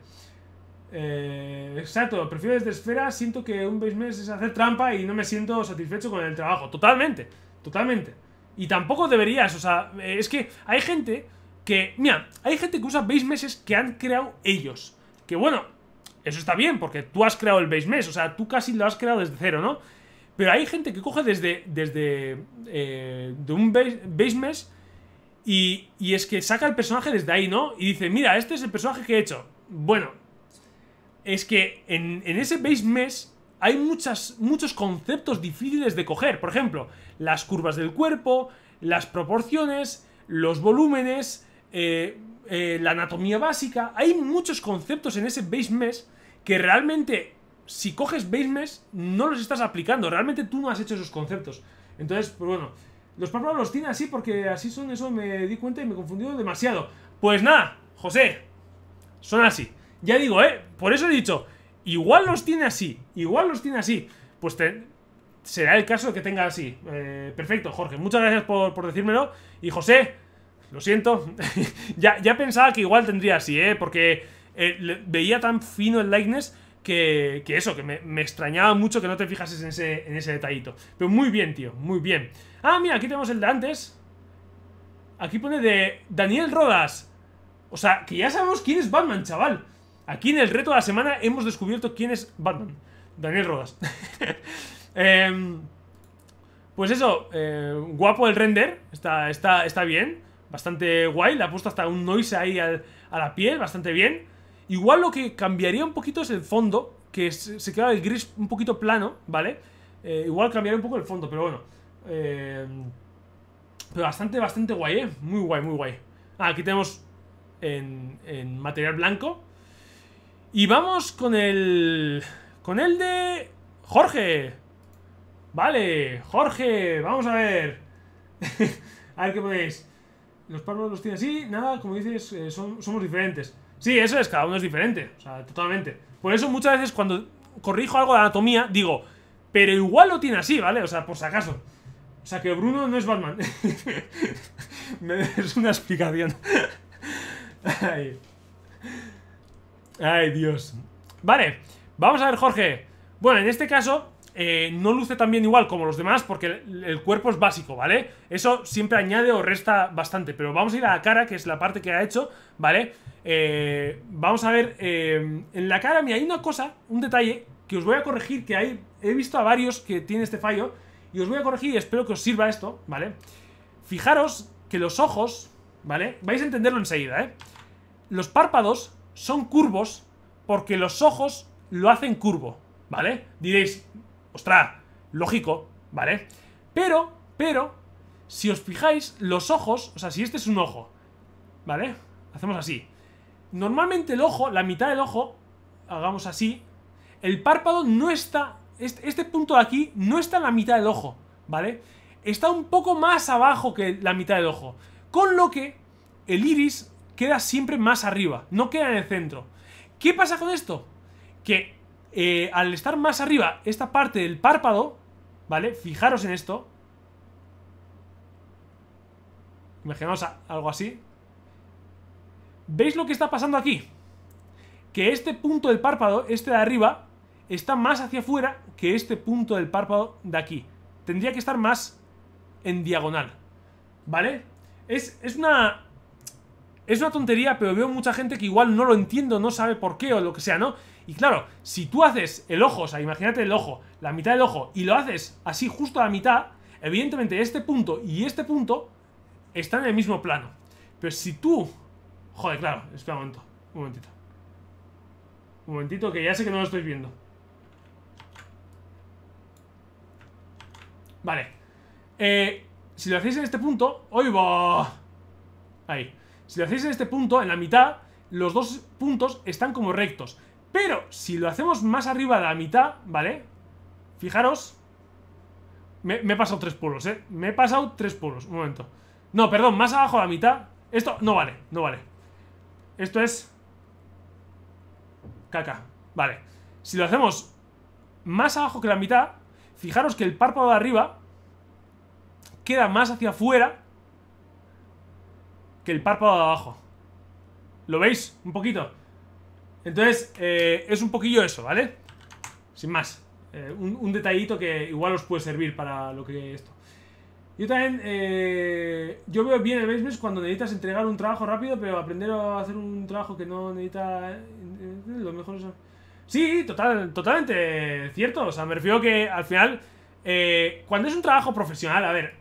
Eh, exacto, prefiero desde esfera. Siento que un mes es hacer trampa y no me siento satisfecho con el trabajo. Totalmente, totalmente. Y tampoco deberías, o sea, eh, es que hay gente que... Mira, hay gente que usa base meses que han creado ellos. Que bueno, eso está bien, porque tú has creado el base mes, o sea, tú casi lo has creado desde cero, ¿no? Pero hay gente que coge desde, desde eh, de un base, base y, y, es que saca el personaje desde ahí, ¿no? Y dice, mira, este es el personaje que he hecho. Bueno, es que en, ese base mes hay muchas, muchos conceptos difíciles de coger. Por ejemplo, las curvas del cuerpo, las proporciones, los volúmenes, eh, eh, la anatomía básica. Hay muchos conceptos en ese base mesh que realmente, si coges base mesh, no los estás aplicando. Realmente tú no has hecho esos conceptos. Entonces, pues bueno, los párpados los tiene así porque así son, eso me di cuenta y me confundido demasiado. Pues nada, José, son así. Ya digo, ¿eh? Por eso he dicho, Igual los tiene así, igual los tiene así. Pues será el caso que tenga así. Eh, perfecto, Jorge, muchas gracias por, decírmelo. Y José, lo siento, ya, pensaba que igual tendría así, ¿eh? Porque eh, veía tan fino el likeness que, que eso, que me, extrañaba mucho que no te fijases en ese, en ese detallito. Pero muy bien, tío, muy bien. Ah, mira, aquí tenemos el de antes. Aquí pone de Daniel Rodas. O sea, que ya sabemos quién es Batman, chaval. Aquí en el reto de la semana hemos descubierto quién es Batman. Daniel Rodas. Em, pues eso, eh, guapo el render, está, está, está bien, bastante guay, le ha puesto hasta un noise ahí a la piel, bastante bien. Igual lo que cambiaría un poquito es el fondo, que se, queda el gris un poquito plano, ¿vale? Eh, igual cambiaría un poco el fondo, pero bueno. Em, pero bastante, bastante guay, ¿eh? Muy guay, muy guay. Ah, aquí tenemos en material blanco, y vamos con el... Con el de... Jorge. Vale, Jorge. Vamos a ver. a ver qué podéis Los párvulos los tiene así. Nada, como dices, eh, somos diferentes. Sí, eso es. Cada uno es diferente. O sea, totalmente. Por eso muchas veces cuando corrijo algo de anatomía, digo... Pero igual lo tiene así, ¿vale? O sea, por si acaso. O sea, que Bruno no es Batman. Me es una explicación. Ahí... Ay, Dios. Vale, vamos a ver, Jorge. Bueno, en este caso eh, no luce tan bien igual como los demás porque el, cuerpo es básico, ¿vale? Eso siempre añade o resta bastante, pero vamos a ir a la cara, que es la parte que ha hecho, ¿vale? Eh, vamos a ver, eh, en la cara, mira, hay una cosa, un detalle que os voy a corregir, que hay, he visto a varios que tienen este fallo, y os voy a corregir y espero que os sirva esto, ¿vale? Fijaros que los ojos, ¿vale? Vais a entenderlo enseguida, ¿eh? Los párpados son curvos porque los ojos lo hacen curvo, ¿vale? Diréis, ostras, lógico, ¿vale? Pero, pero, si os fijáis, los ojos, o sea, si este es un ojo, ¿vale? Hacemos así. Normalmente el ojo, la mitad del ojo, hagamos así, el párpado no está, este, este punto de aquí no está en la mitad del ojo, ¿vale? Está un poco más abajo que la mitad del ojo. Con lo que el iris queda siempre más arriba, no queda en el centro. ¿Qué pasa con esto? Que eh, al estar más arriba esta parte del párpado, ¿vale? Fijaros en esto. Imaginaos algo así. ¿Veis lo que está pasando aquí? Que este punto del párpado, este de arriba, está más hacia afuera que este punto del párpado de aquí. Tendría que estar más en diagonal. ¿Vale? Es, es una es una tontería, pero veo mucha gente que igual no lo entiendo, no sabe por qué o lo que sea, ¿no? Y claro, si tú haces el ojo, o sea, imagínate el ojo, la mitad del ojo, y lo haces así justo a la mitad, evidentemente este punto y este punto están en el mismo plano. Pero si tú... Joder, claro, espera un momento, un momentito. Un momentito, que ya sé que no lo estoy viendo. Vale. Eh, si lo hacéis en este punto... ¡Oy, va! Ahí. Si lo hacéis en este punto, en la mitad, los dos puntos están como rectos. Pero si lo hacemos más arriba de la mitad, ¿vale? Fijaros. Me, he pasado tres polos, ¿eh? Me he pasado tres polos. Un momento. No, perdón, más abajo de la mitad. Esto no vale, no vale. Esto es... Caca. Vale. Si lo hacemos más abajo que la mitad, fijaros que el párpado de arriba queda más hacia afuera que el párpado de abajo. ¿Lo veis? Un poquito. Entonces, eh, es un poquillo eso, ¿vale? Sin más. Eh, un, detallito que igual os puede servir para lo que esto. Yo también, eh, yo veo bien el business cuando necesitas entregar un trabajo rápido, pero aprender a hacer un trabajo que no necesita... Lo mejor es... Sí, total, totalmente cierto. O sea, me refiero que al final, cuando es un trabajo profesional, a ver,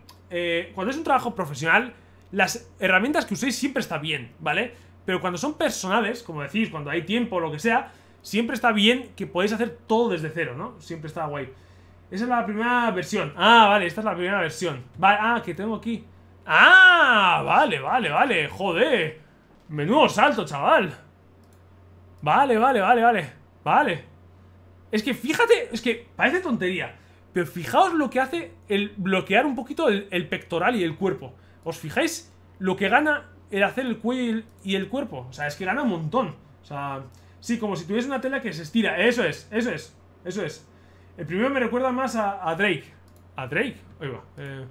cuando es un trabajo profesional las herramientas que uséis siempre está bien, ¿vale? Pero cuando son personales, como decís, cuando hay tiempo o lo que sea, siempre está bien que podéis hacer todo desde cero, ¿no? Siempre está guay. Esa es la primera versión. Ah, vale, esta es la primera versión. ah, que tengo aquí. Ah, vale, vale, vale. Joder. Menudo salto, chaval. Vale, vale, vale, vale. Vale. Es que fíjate, es que parece tontería. Pero fijaos lo que hace el bloquear un poquito el pectoral y el cuerpo. ¿Os fijáis lo que gana el hacer el cuello y el cuerpo? O sea, es que gana un montón. O sea, sí, como si tuviese una tela que se estira. Eso es, eso es, eso es. El primero me recuerda más a, Drake. ¿A Drake? Ahí va. Eh.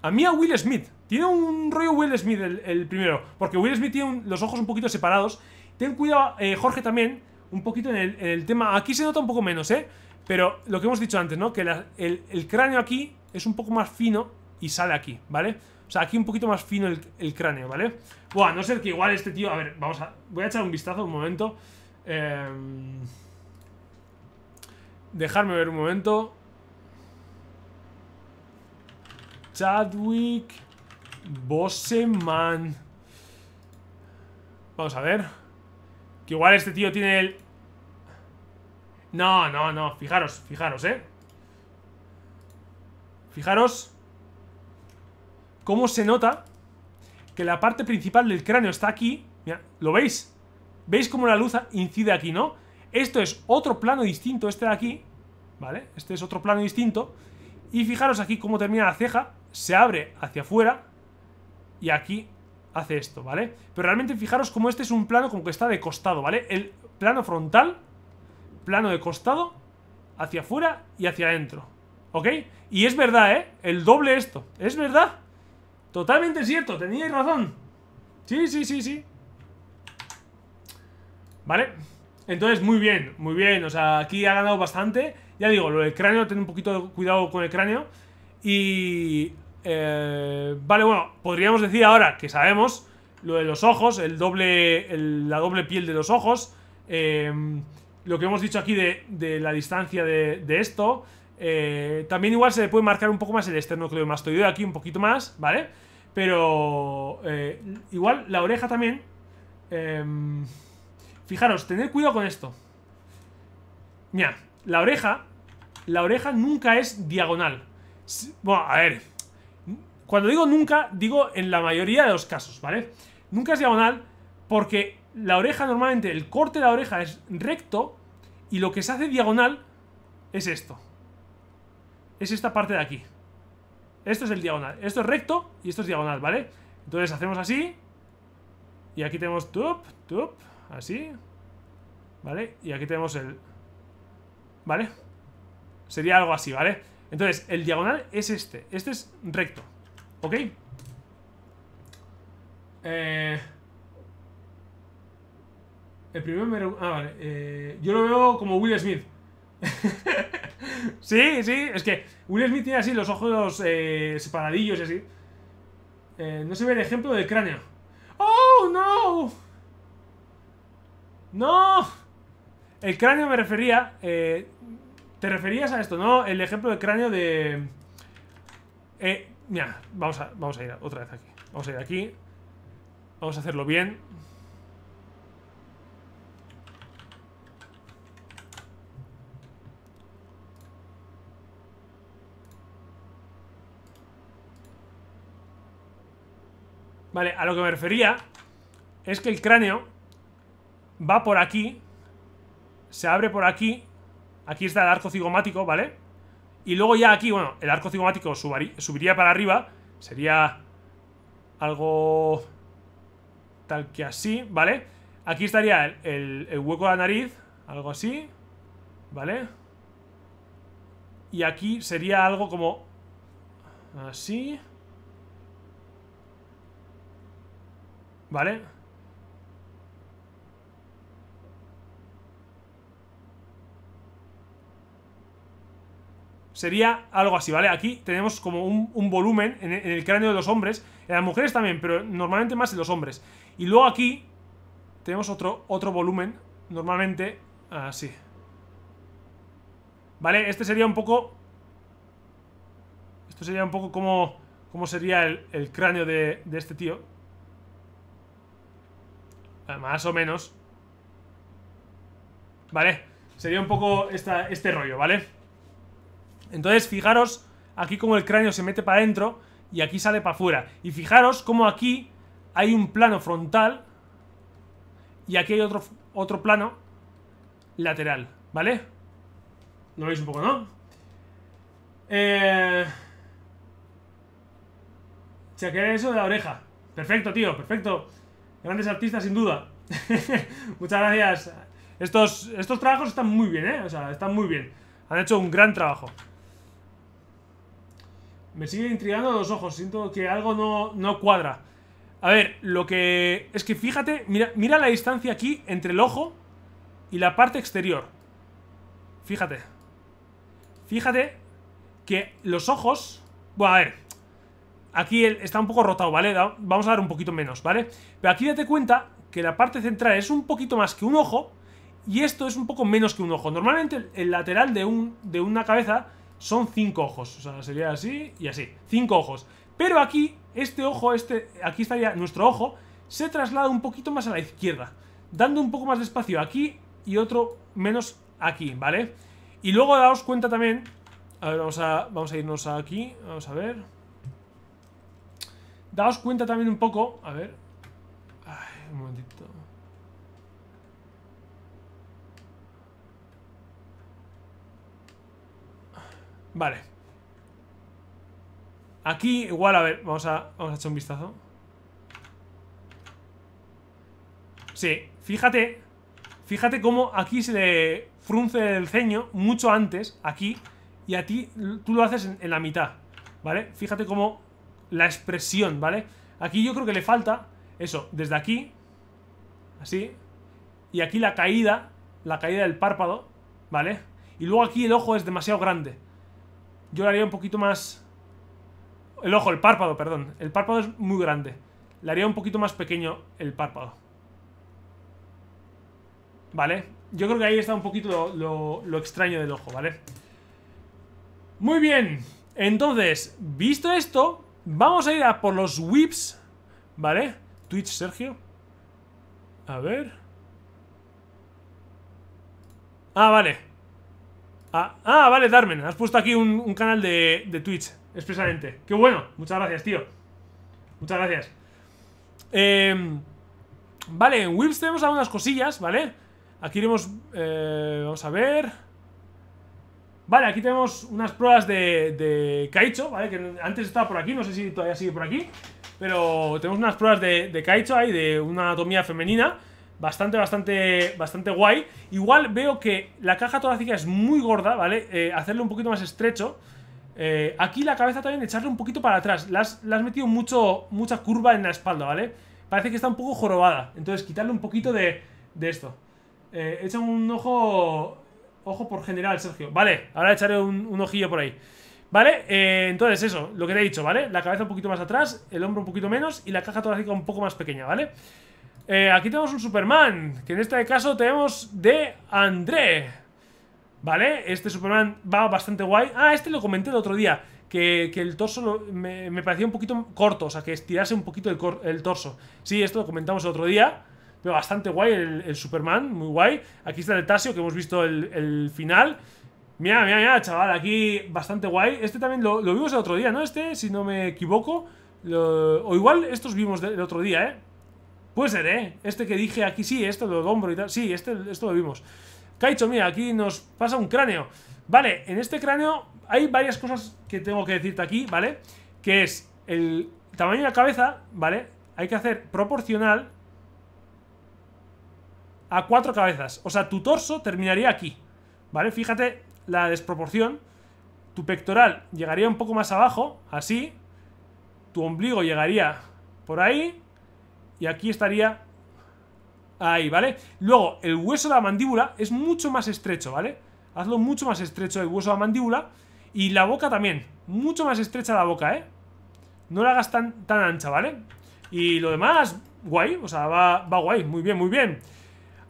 a mí a Will Smith. Tiene un rollo Will Smith el, primero. Porque Will Smith tiene los ojos un poquito separados. Ten cuidado, eh, Jorge, también. Un poquito en el, tema. Aquí se nota un poco menos, ¿eh? Pero lo que hemos dicho antes, ¿no? Que el cráneo aquí es un poco más fino y sale aquí, ¿vale? O sea, aquí un poquito más fino el, cráneo, ¿vale? Buah, no ser que igual este tío... A ver, vamos a... Voy a echar un vistazo un momento. Em, dejarme ver un momento. Chadwick Boseman. Vamos a ver. Que igual este tío tiene el... No, no, no. Fijaros, fijaros, ¿eh? Fijaros cómo se nota que la parte principal del cráneo está aquí. ¿lo veis? ¿Veis cómo la luz incide aquí, no? Esto es otro plano distinto, este de aquí, ¿vale? Este es otro plano distinto. Y fijaros aquí cómo termina la ceja, se abre hacia afuera y aquí hace esto, ¿vale? Pero realmente fijaros cómo este es un plano como que está de costado, ¿vale? El plano frontal, plano de costado, hacia afuera y hacia adentro, ¿ok? Y es verdad, ¿eh? El doble esto, es verdad. Totalmente cierto, teníais razón. Sí, sí, sí, sí. Vale. Entonces, muy bien, muy bien. O sea, aquí ha ganado bastante. Ya digo, lo del cráneo, tiene un poquito de cuidado con el cráneo. Y... Eh, vale, bueno, podríamos decir ahora que sabemos lo de los ojos, el doble, la doble piel de los ojos. Eh, lo que hemos dicho aquí de, la distancia de, de esto. Eh, también igual se le puede marcar un poco más el externo de aquí, un poquito más, ¿vale? Pero eh, igual la oreja también. Em, fijaros, tener cuidado con esto. Mira, la oreja, la oreja nunca es diagonal. Bueno, a ver. Cuando digo nunca, digo en la mayoría de los casos, ¿vale? Nunca es diagonal porque la oreja normalmente, el corte de la oreja es recto y lo que se hace diagonal es esto es esta parte de aquí. Esto es el diagonal. Esto es recto y esto es diagonal, ¿vale? Entonces hacemos así. Y aquí tenemos tup, tup, así. ¿Vale? Y aquí tenemos el... ¿Vale? Sería algo así, ¿vale? Entonces, el diagonal es este. Este es recto. ¿Ok? Eh... El primero... Me... Ah, vale. Eh, yo lo veo como Will Smith. sí, sí, es que Will Smith tiene así los ojos eh, separadillos y así. Eh, no se ve el ejemplo del cráneo. ¡Oh, no! ¡No! El cráneo me refería... Eh, te referías a esto, ¿no? El ejemplo del cráneo de... eh, mira, vamos vamos a ir otra vez aquí. Vamos a ir aquí. Vamos a hacerlo bien. Vale, a lo que me refería es que el cráneo va por aquí, se abre por aquí, aquí está el arco cigomático, ¿vale? Y luego ya aquí, bueno, el arco cigomático subiría para arriba, sería algo tal que así, ¿vale? Aquí estaría el, el hueco de la nariz, algo así, ¿vale? Y aquí sería algo como así... ¿Vale? Sería algo así, ¿vale? Aquí tenemos como un, volumen en el, cráneo de los hombres. En las mujeres también, pero normalmente más en los hombres. Y luego aquí tenemos otro, otro volumen, normalmente así. Ah, ¿Vale? Este sería un poco... Esto sería un poco como, como sería el, cráneo de este tío. Ah, más o menos. ¿Vale? Sería un poco este rollo, ¿vale? Entonces, fijaros aquí como el cráneo se mete para adentro y aquí sale para afuera. Y fijaros como aquí hay un plano frontal y aquí hay otro, otro plano lateral, ¿vale? Lo veis un poco, ¿no? Eh... Chequear eso de la oreja. Perfecto, tío, perfecto. Grandes artistas, sin duda. Muchas gracias. Estos, estos trabajos están muy bien, ¿eh? O sea, están muy bien. Han hecho un gran trabajo. Me sigue intrigando los ojos. Siento que algo no, cuadra. A ver, lo que... Es que fíjate, mira, mira la distancia aquí entre el ojo y la parte exterior. Fíjate. Fíjate que los ojos... Bueno, a ver. Aquí está un poco rotado, ¿vale? Vamos a dar un poquito menos, ¿vale? Pero aquí date cuenta que la parte central es un poquito más que un ojo y esto es un poco menos que un ojo. Normalmente el lateral de, un, de una cabeza son cinco ojos. O sea, sería así y así. Cinco ojos. Pero aquí, este ojo, este, aquí estaría nuestro ojo, se traslada un poquito más a la izquierda. Dando un poco más de espacio aquí y otro menos aquí, ¿vale? Y luego daos cuenta también... A ver, vamos a, vamos a irnos aquí. Vamos a ver... Daos cuenta también un poco... A ver... Ay, un momentito. Vale. Aquí igual, a ver, vamos a, vamos a echar un vistazo. Sí, fíjate, fíjate cómo aquí se le frunce el ceño mucho antes, aquí, y a ti tú lo haces en la mitad, ¿vale? Fíjate cómo la expresión, ¿vale? Aquí yo creo que le falta eso, desde aquí, así, y aquí la caída, la caída del párpado, ¿vale? Y luego aquí el ojo es demasiado grande. Yo le haría un poquito más... El ojo, el párpado, perdón. El párpado es muy grande. Le haría un poquito más pequeño el párpado. ¿Vale? Yo creo que ahí está un poquito lo, extraño del ojo, ¿vale? Muy bien. Entonces, visto esto, Vamos a ir a por los whips. ¿Vale? Twitch, Sergio. A ver. Ah, vale. Ah, ah vale, Darmen. Has puesto aquí un, canal de, Twitch, expresamente. Qué bueno. Muchas gracias, tío. Muchas gracias. Em, vale, en Whips tenemos algunas cosillas, ¿vale? Aquí iremos... Eh, vamos a ver... Vale, aquí tenemos unas pruebas de, de Kaicho, ¿vale? Que antes estaba por aquí, no sé si todavía sigue por aquí. Pero tenemos unas pruebas de, de Kaicho ahí, de una anatomía femenina. Bastante, bastante, bastante guay. Igual veo que la caja torácica es muy gorda, ¿vale? Eh, un poquito más estrecho. Eh, aquí la cabeza también echarle un poquito para atrás. Le has, metido mucho, mucha curva en la espalda, ¿vale? Parece que está un poco jorobada. Entonces quitarle un poquito de, de esto. Eh, echa un ojo Ojo por general, Sergio. Vale, ahora echaré un, ojillo por ahí. ¿Vale? Eh, entonces eso, lo que te he dicho, ¿vale? La cabeza un poquito más atrás, el hombro un poquito menos y la caja torácica un poco más pequeña, ¿vale? Eh, aquí tenemos un Superman, que en este caso tenemos de André. ¿Vale? Este Superman va bastante guay. Ah, este lo comenté el otro día. Que, el torso me, parecía un poquito corto, o sea, que estirase un poquito el, el, torso. Sí, esto lo comentamos el otro día bastante guay el, Superman, muy guay. Aquí está el Tasio, que hemos visto el, final. Mira, mira, mira, chaval, aquí bastante guay. Este también lo, vimos el otro día, ¿no? Este, si no me equivoco. o igual estos vimos el otro día, ¿eh? Puede ser, ¿eh? Este que dije aquí, sí, esto lo hombro y tal. Sí, este, esto lo vimos. Kaicho, mira, aquí nos pasa un cráneo. Vale, en este cráneo hay varias cosas que tengo que decirte aquí, ¿vale? Que es el tamaño de la cabeza, ¿vale? Hay que hacer proporcional a cuatro cabezas. O sea, tu torso terminaría aquí, ¿vale? Fíjate la desproporción. Tu pectoral llegaría un poco más abajo, así. Tu ombligo llegaría por ahí. Y aquí estaría ahí, ¿vale? Luego, el hueso de la mandíbula es mucho más estrecho, ¿vale? Hazlo mucho más estrecho el hueso de la mandíbula. Y la boca también, mucho más estrecha la boca, ¿eh? No la hagas tan, tan ancha, ¿vale? Y lo demás, guay, o sea, va, va guay, muy bien, muy bien.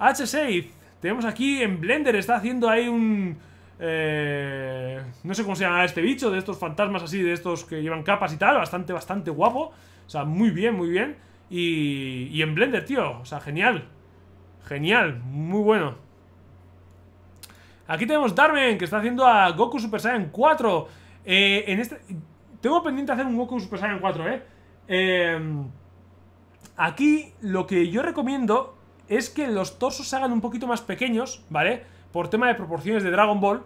H6, tenemos aquí en Blender, está haciendo ahí un... Eh, no sé cómo se llama este bicho, de estos fantasmas así, de estos que llevan capas y tal, bastante, bastante guapo. O sea, muy bien, muy bien. Y, en Blender, tío, o sea, genial. Genial, muy bueno. Aquí tenemos Darwin, que está haciendo a Goku Super Saiyan 4. Eh, en este... Tengo pendiente hacer un Goku Super Saiyan 4, ¿eh? ¿eh? Aquí lo que yo recomiendo es que los torsos se hagan un poquito más pequeños, ¿vale? Por tema de proporciones de Dragon Ball.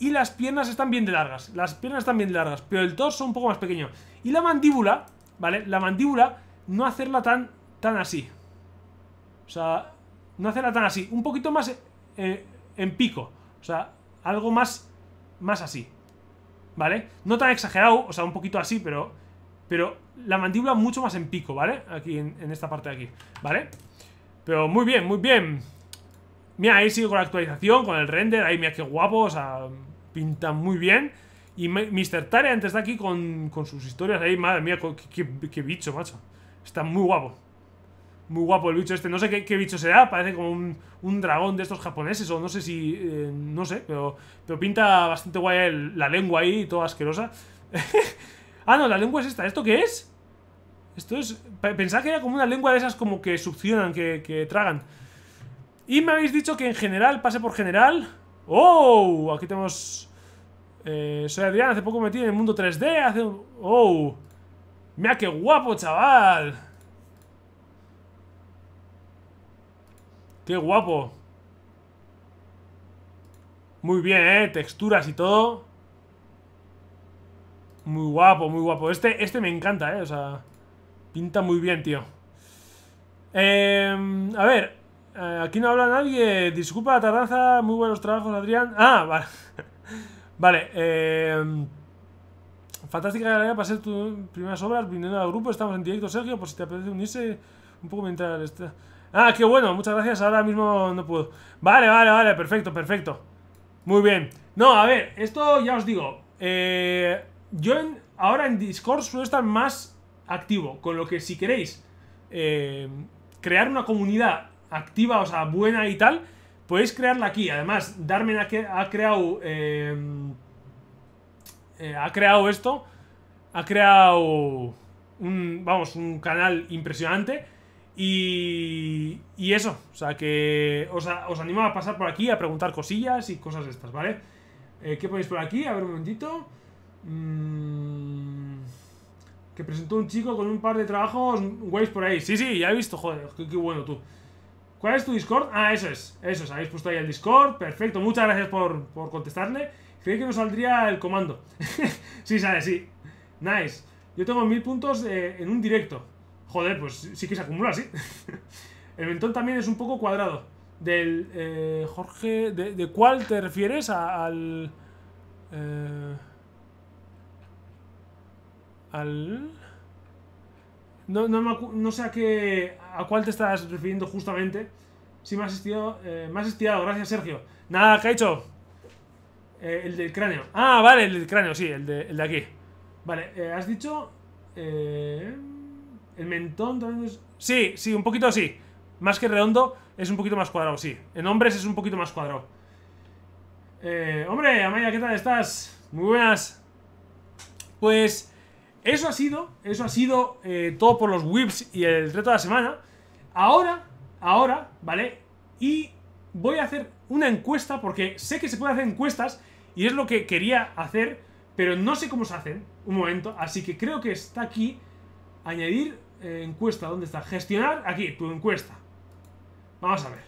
Y las piernas están bien de largas. Las piernas están bien de largas, pero el torso un poco más pequeño. Y la mandíbula, ¿vale? La mandíbula, no hacerla tan, tan así. O sea, no hacerla tan así. Un poquito más eh, en pico. O sea, algo más, más así. ¿Vale? No tan exagerado, o sea, un poquito así, pero... Pero la mandíbula mucho más en pico, ¿vale? Aquí, en, en esta parte de aquí, ¿vale? Pero muy bien, muy bien. Mira, ahí sigo con la actualización, con el render. Ahí, mira qué guapo, o sea, pinta muy bien. Y Mr. Tare antes de aquí con, sus historias ahí. Madre mía, qué, bicho, macho. Está muy guapo. Muy guapo el bicho este. No sé qué, qué bicho será. Parece como un, un, dragón de estos japoneses o no sé si... Eh, no sé, pero, pero pinta bastante guay la lengua ahí, toda asquerosa. ah, no, la lengua es esta. ¿Esto qué es? Esto es... Pensaba que era como una lengua de esas como que succionan, que, tragan. Y me habéis dicho que en general, pase por general... ¡Oh! Aquí tenemos... Eh, soy Adrián, hace poco me metí en el mundo 3D, hace... ¡Oh! ¡Mira qué guapo, chaval! ¡Qué guapo! Muy bien, ¿eh? Texturas y todo. Muy guapo, muy guapo. Este, este me encanta, ¿eh? O sea... Pinta muy bien, tío. Eh, a ver, eh, aquí no habla nadie. Disculpa la tardanza. Muy buenos trabajos, Adrián. Ah, vale. vale. Eh, fantástica galería para hacer tus primeras obras. Viniendo al grupo. Estamos en directo, Sergio. Por si te apetece unirse un poco mientras... Ah, qué bueno. Muchas gracias. Ahora mismo no puedo. Vale, vale, vale. Perfecto, perfecto. Muy bien. No, a ver. Esto ya os digo. Eh, yo ahora en Discord suelo estar más activo. Con lo que si queréis eh, crear una comunidad activa, o sea, buena y tal, podéis crearla aquí. Además, Darmen ha, ha creado... Eh, eh, ha creado esto. Ha creado un, vamos, un canal impresionante. Y, eso, o sea que os, animo a pasar por aquí a preguntar cosillas y cosas estas, ¿vale? ¿Qué ponéis por aquí? A ver un momentito. Mm que presentó un chico con un par de trabajos guays por ahí. Sí, sí, ya he visto, joder, qué, bueno tú. ¿Cuál es tu Discord? Ah, eso es, eso es, habéis puesto ahí el Discord, perfecto, muchas gracias por, por contestarle. Creí que nos saldría el comando. sí, sale, sí. Nice. Yo tengo mil puntos eh, en un directo. Joder, pues sí que se acumula, sí. el mentón también es un poco cuadrado. Del, eh, Jorge, de, cuál te refieres? al... Eh al... No, sé a qué. a cuál te estás refiriendo justamente. Sí, me has estirado. Eh, me has estirado, gracias, Sergio. Nada, ¿qué ha hecho? Eh, el del cráneo. Ah, vale, el del cráneo, sí, el de, el de aquí. Vale, eh, has dicho. el mentón también es. Sí, sí, un poquito así. Más que redondo, es un poquito más cuadrado, sí. En hombres es un poquito más cuadrado. hombre, Amaya, ¿qué tal estás? Muy buenas. Pues. Eso ha sido, eso ha sido eh, todo por los whips y el reto de la semana. Ahora, ahora, ¿vale? Y voy a hacer una encuesta porque sé que se puede hacer encuestas y es lo que quería hacer, pero no sé cómo se hacen. Un momento, así que creo que está aquí añadir eh, encuesta, ¿dónde está? Gestionar, aquí, tu encuesta. Vamos a ver.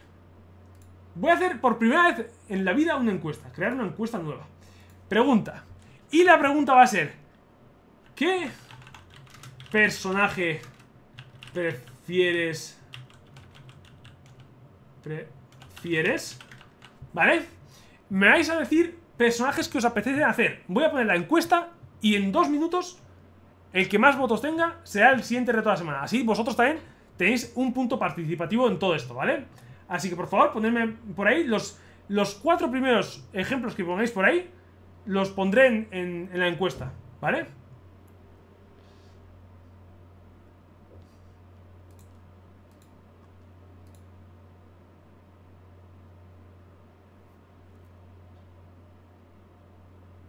Voy a hacer por primera vez en la vida una encuesta, crear una encuesta nueva. Pregunta. Y la pregunta va a ser, ¿Qué personaje prefieres? ¿Prefieres? ¿Vale? Me vais a decir personajes que os apetece hacer. Voy a poner la encuesta y en dos minutos el que más votos tenga será el siguiente reto de la semana. Así vosotros también tenéis un punto participativo en todo esto, ¿vale? Así que por favor, ponedme por ahí los, los cuatro primeros ejemplos que pongáis por ahí, los pondré en la encuesta, ¿vale?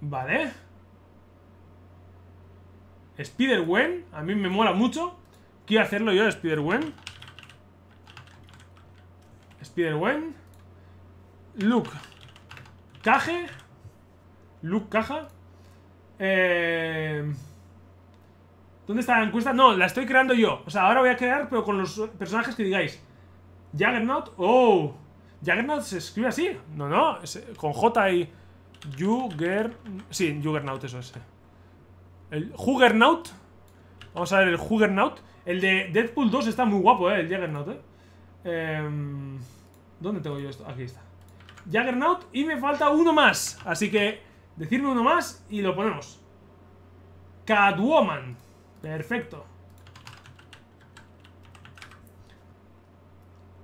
Vale. Spider-Wen. A mí me mola mucho. Quiero hacerlo yo, Spider-Wen. Spider-Wen. Luke. Caje. Luke Caja. Eh... ¿Dónde está la encuesta? No, la estoy creando yo. O sea, ahora voy a crear, pero con los personajes que digáis. Juggernaut. Oh. Juggernaut se escribe así. No, no. Eh, con J y... Juggernaut Sí, Juggernaut, eso es. El Juggernaut. Vamos a ver el Juggernaut. El de Deadpool 2 está muy guapo, ¿eh? El Juggernaut, ¿eh? Em, dónde tengo yo esto? Aquí está. Juggernaut y me falta uno más. Así que decirme uno más y lo ponemos. Catwoman. Perfecto.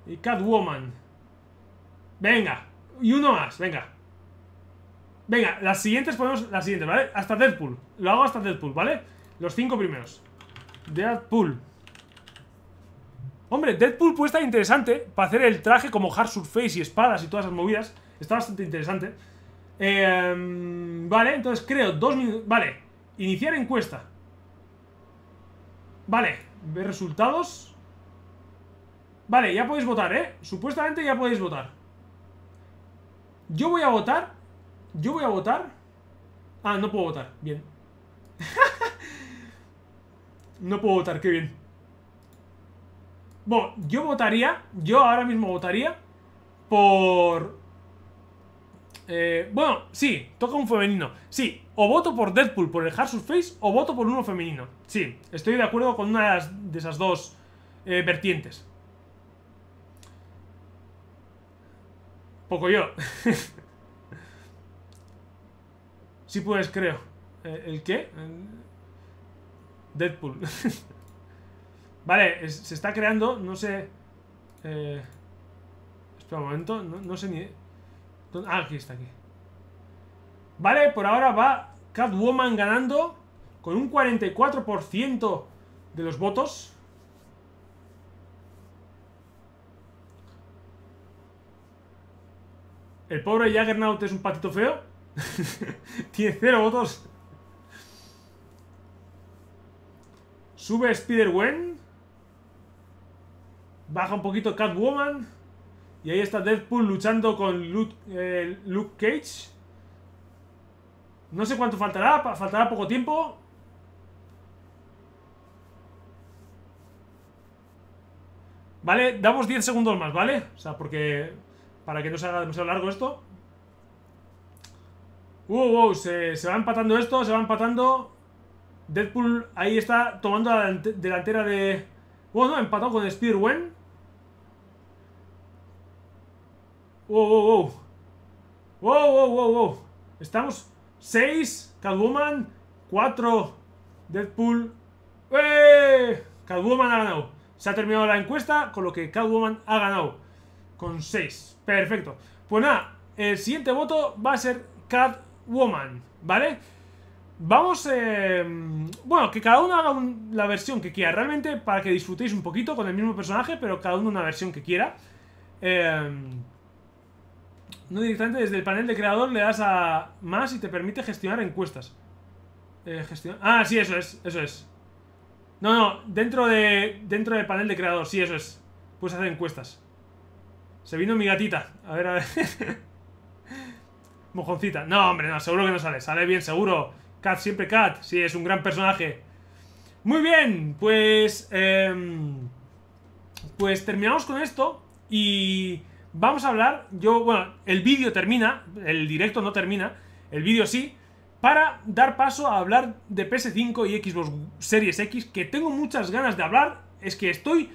Y Catwoman. Venga. Y uno más, venga. Venga, las siguientes ponemos las siguientes, ¿vale? Hasta Deadpool. Lo hago hasta Deadpool, ¿vale? Los cinco primeros. Deadpool. Hombre, Deadpool puede estar interesante para hacer el traje como hard surface y espadas y todas esas movidas. Está bastante interesante. Em, vale, entonces creo dos minutos... Vale, iniciar encuesta. Vale, ver resultados. Vale, ya podéis votar, ¿eh? Supuestamente ya podéis votar. Yo voy a votar yo voy a votar. Ah, no puedo votar. Bien. no puedo votar, qué bien. Bueno, yo votaría, yo ahora mismo votaría por... Eh, bueno, sí, toca un femenino. Sí, o voto por Deadpool, por el Hard Face, o voto por uno femenino. Sí, estoy de acuerdo con una de esas dos eh, vertientes. Poco yo. Si puedes, creo. Eh, ¿El qué? Deadpool. vale, se está creando, no sé... Eh, espera un momento, no, sé ni... Ah, aquí está, aquí. Vale, por ahora va Catwoman ganando con un 44% de los votos. El pobre Jaggernaut es un patito feo. Tiene cero votos. Sube spider wen Baja un poquito Catwoman. Y ahí está Deadpool luchando con Luke, eh, Luke Cage. No sé cuánto faltará, faltará poco tiempo. Vale, damos 10 segundos más, ¿vale? O sea, porque... Para que no se haga demasiado largo esto. Wow, wow, se, va empatando esto, se va empatando. Deadpool ahí está tomando la delantera de... Bueno, no! empatado con Spearwen. Wow, wow, wow. Wow, wow, wow, wow. Estamos 6, Catwoman, 4, Deadpool. ¡Eh! Catwoman ha ganado. Se ha terminado la encuesta, con lo que Catwoman ha ganado. Con 6. Perfecto. Pues nada, el siguiente voto va a ser Cat Woman, ¿vale? Vamos, eh, bueno, que cada uno haga la versión que quiera, realmente para que disfrutéis un poquito con el mismo personaje, pero cada uno una versión que quiera. Eh, no directamente desde el panel de creador le das a más y te permite gestionar encuestas. Eh, ah, sí, eso es, eso es. No, no, dentro, de, dentro del panel de creador, sí, eso es. Puedes hacer encuestas. Se vino mi gatita. A ver, a ver. Mojoncita. No, hombre, no, seguro que no sale. Sale bien, seguro. Cat, siempre Cat. si es un gran personaje. Muy bien, pues... Em, pues terminamos con esto y vamos a hablar... Yo, bueno, el vídeo termina, el directo no termina, el vídeo sí, para dar paso a hablar de PS5 y Xbox Series X, que tengo muchas ganas de hablar, es que estoy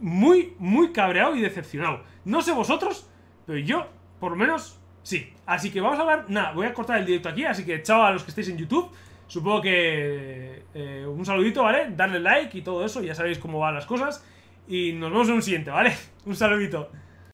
muy, muy cabreado y decepcionado. No sé vosotros, pero yo, por lo menos, Sí, así que vamos a hablar... Nada, voy a cortar el directo aquí, así que chao a los que estéis en YouTube. Supongo que eh, un saludito, ¿vale? Darle like y todo eso, ya sabéis cómo van las cosas. Y nos vemos en un siguiente, ¿vale? Un saludito.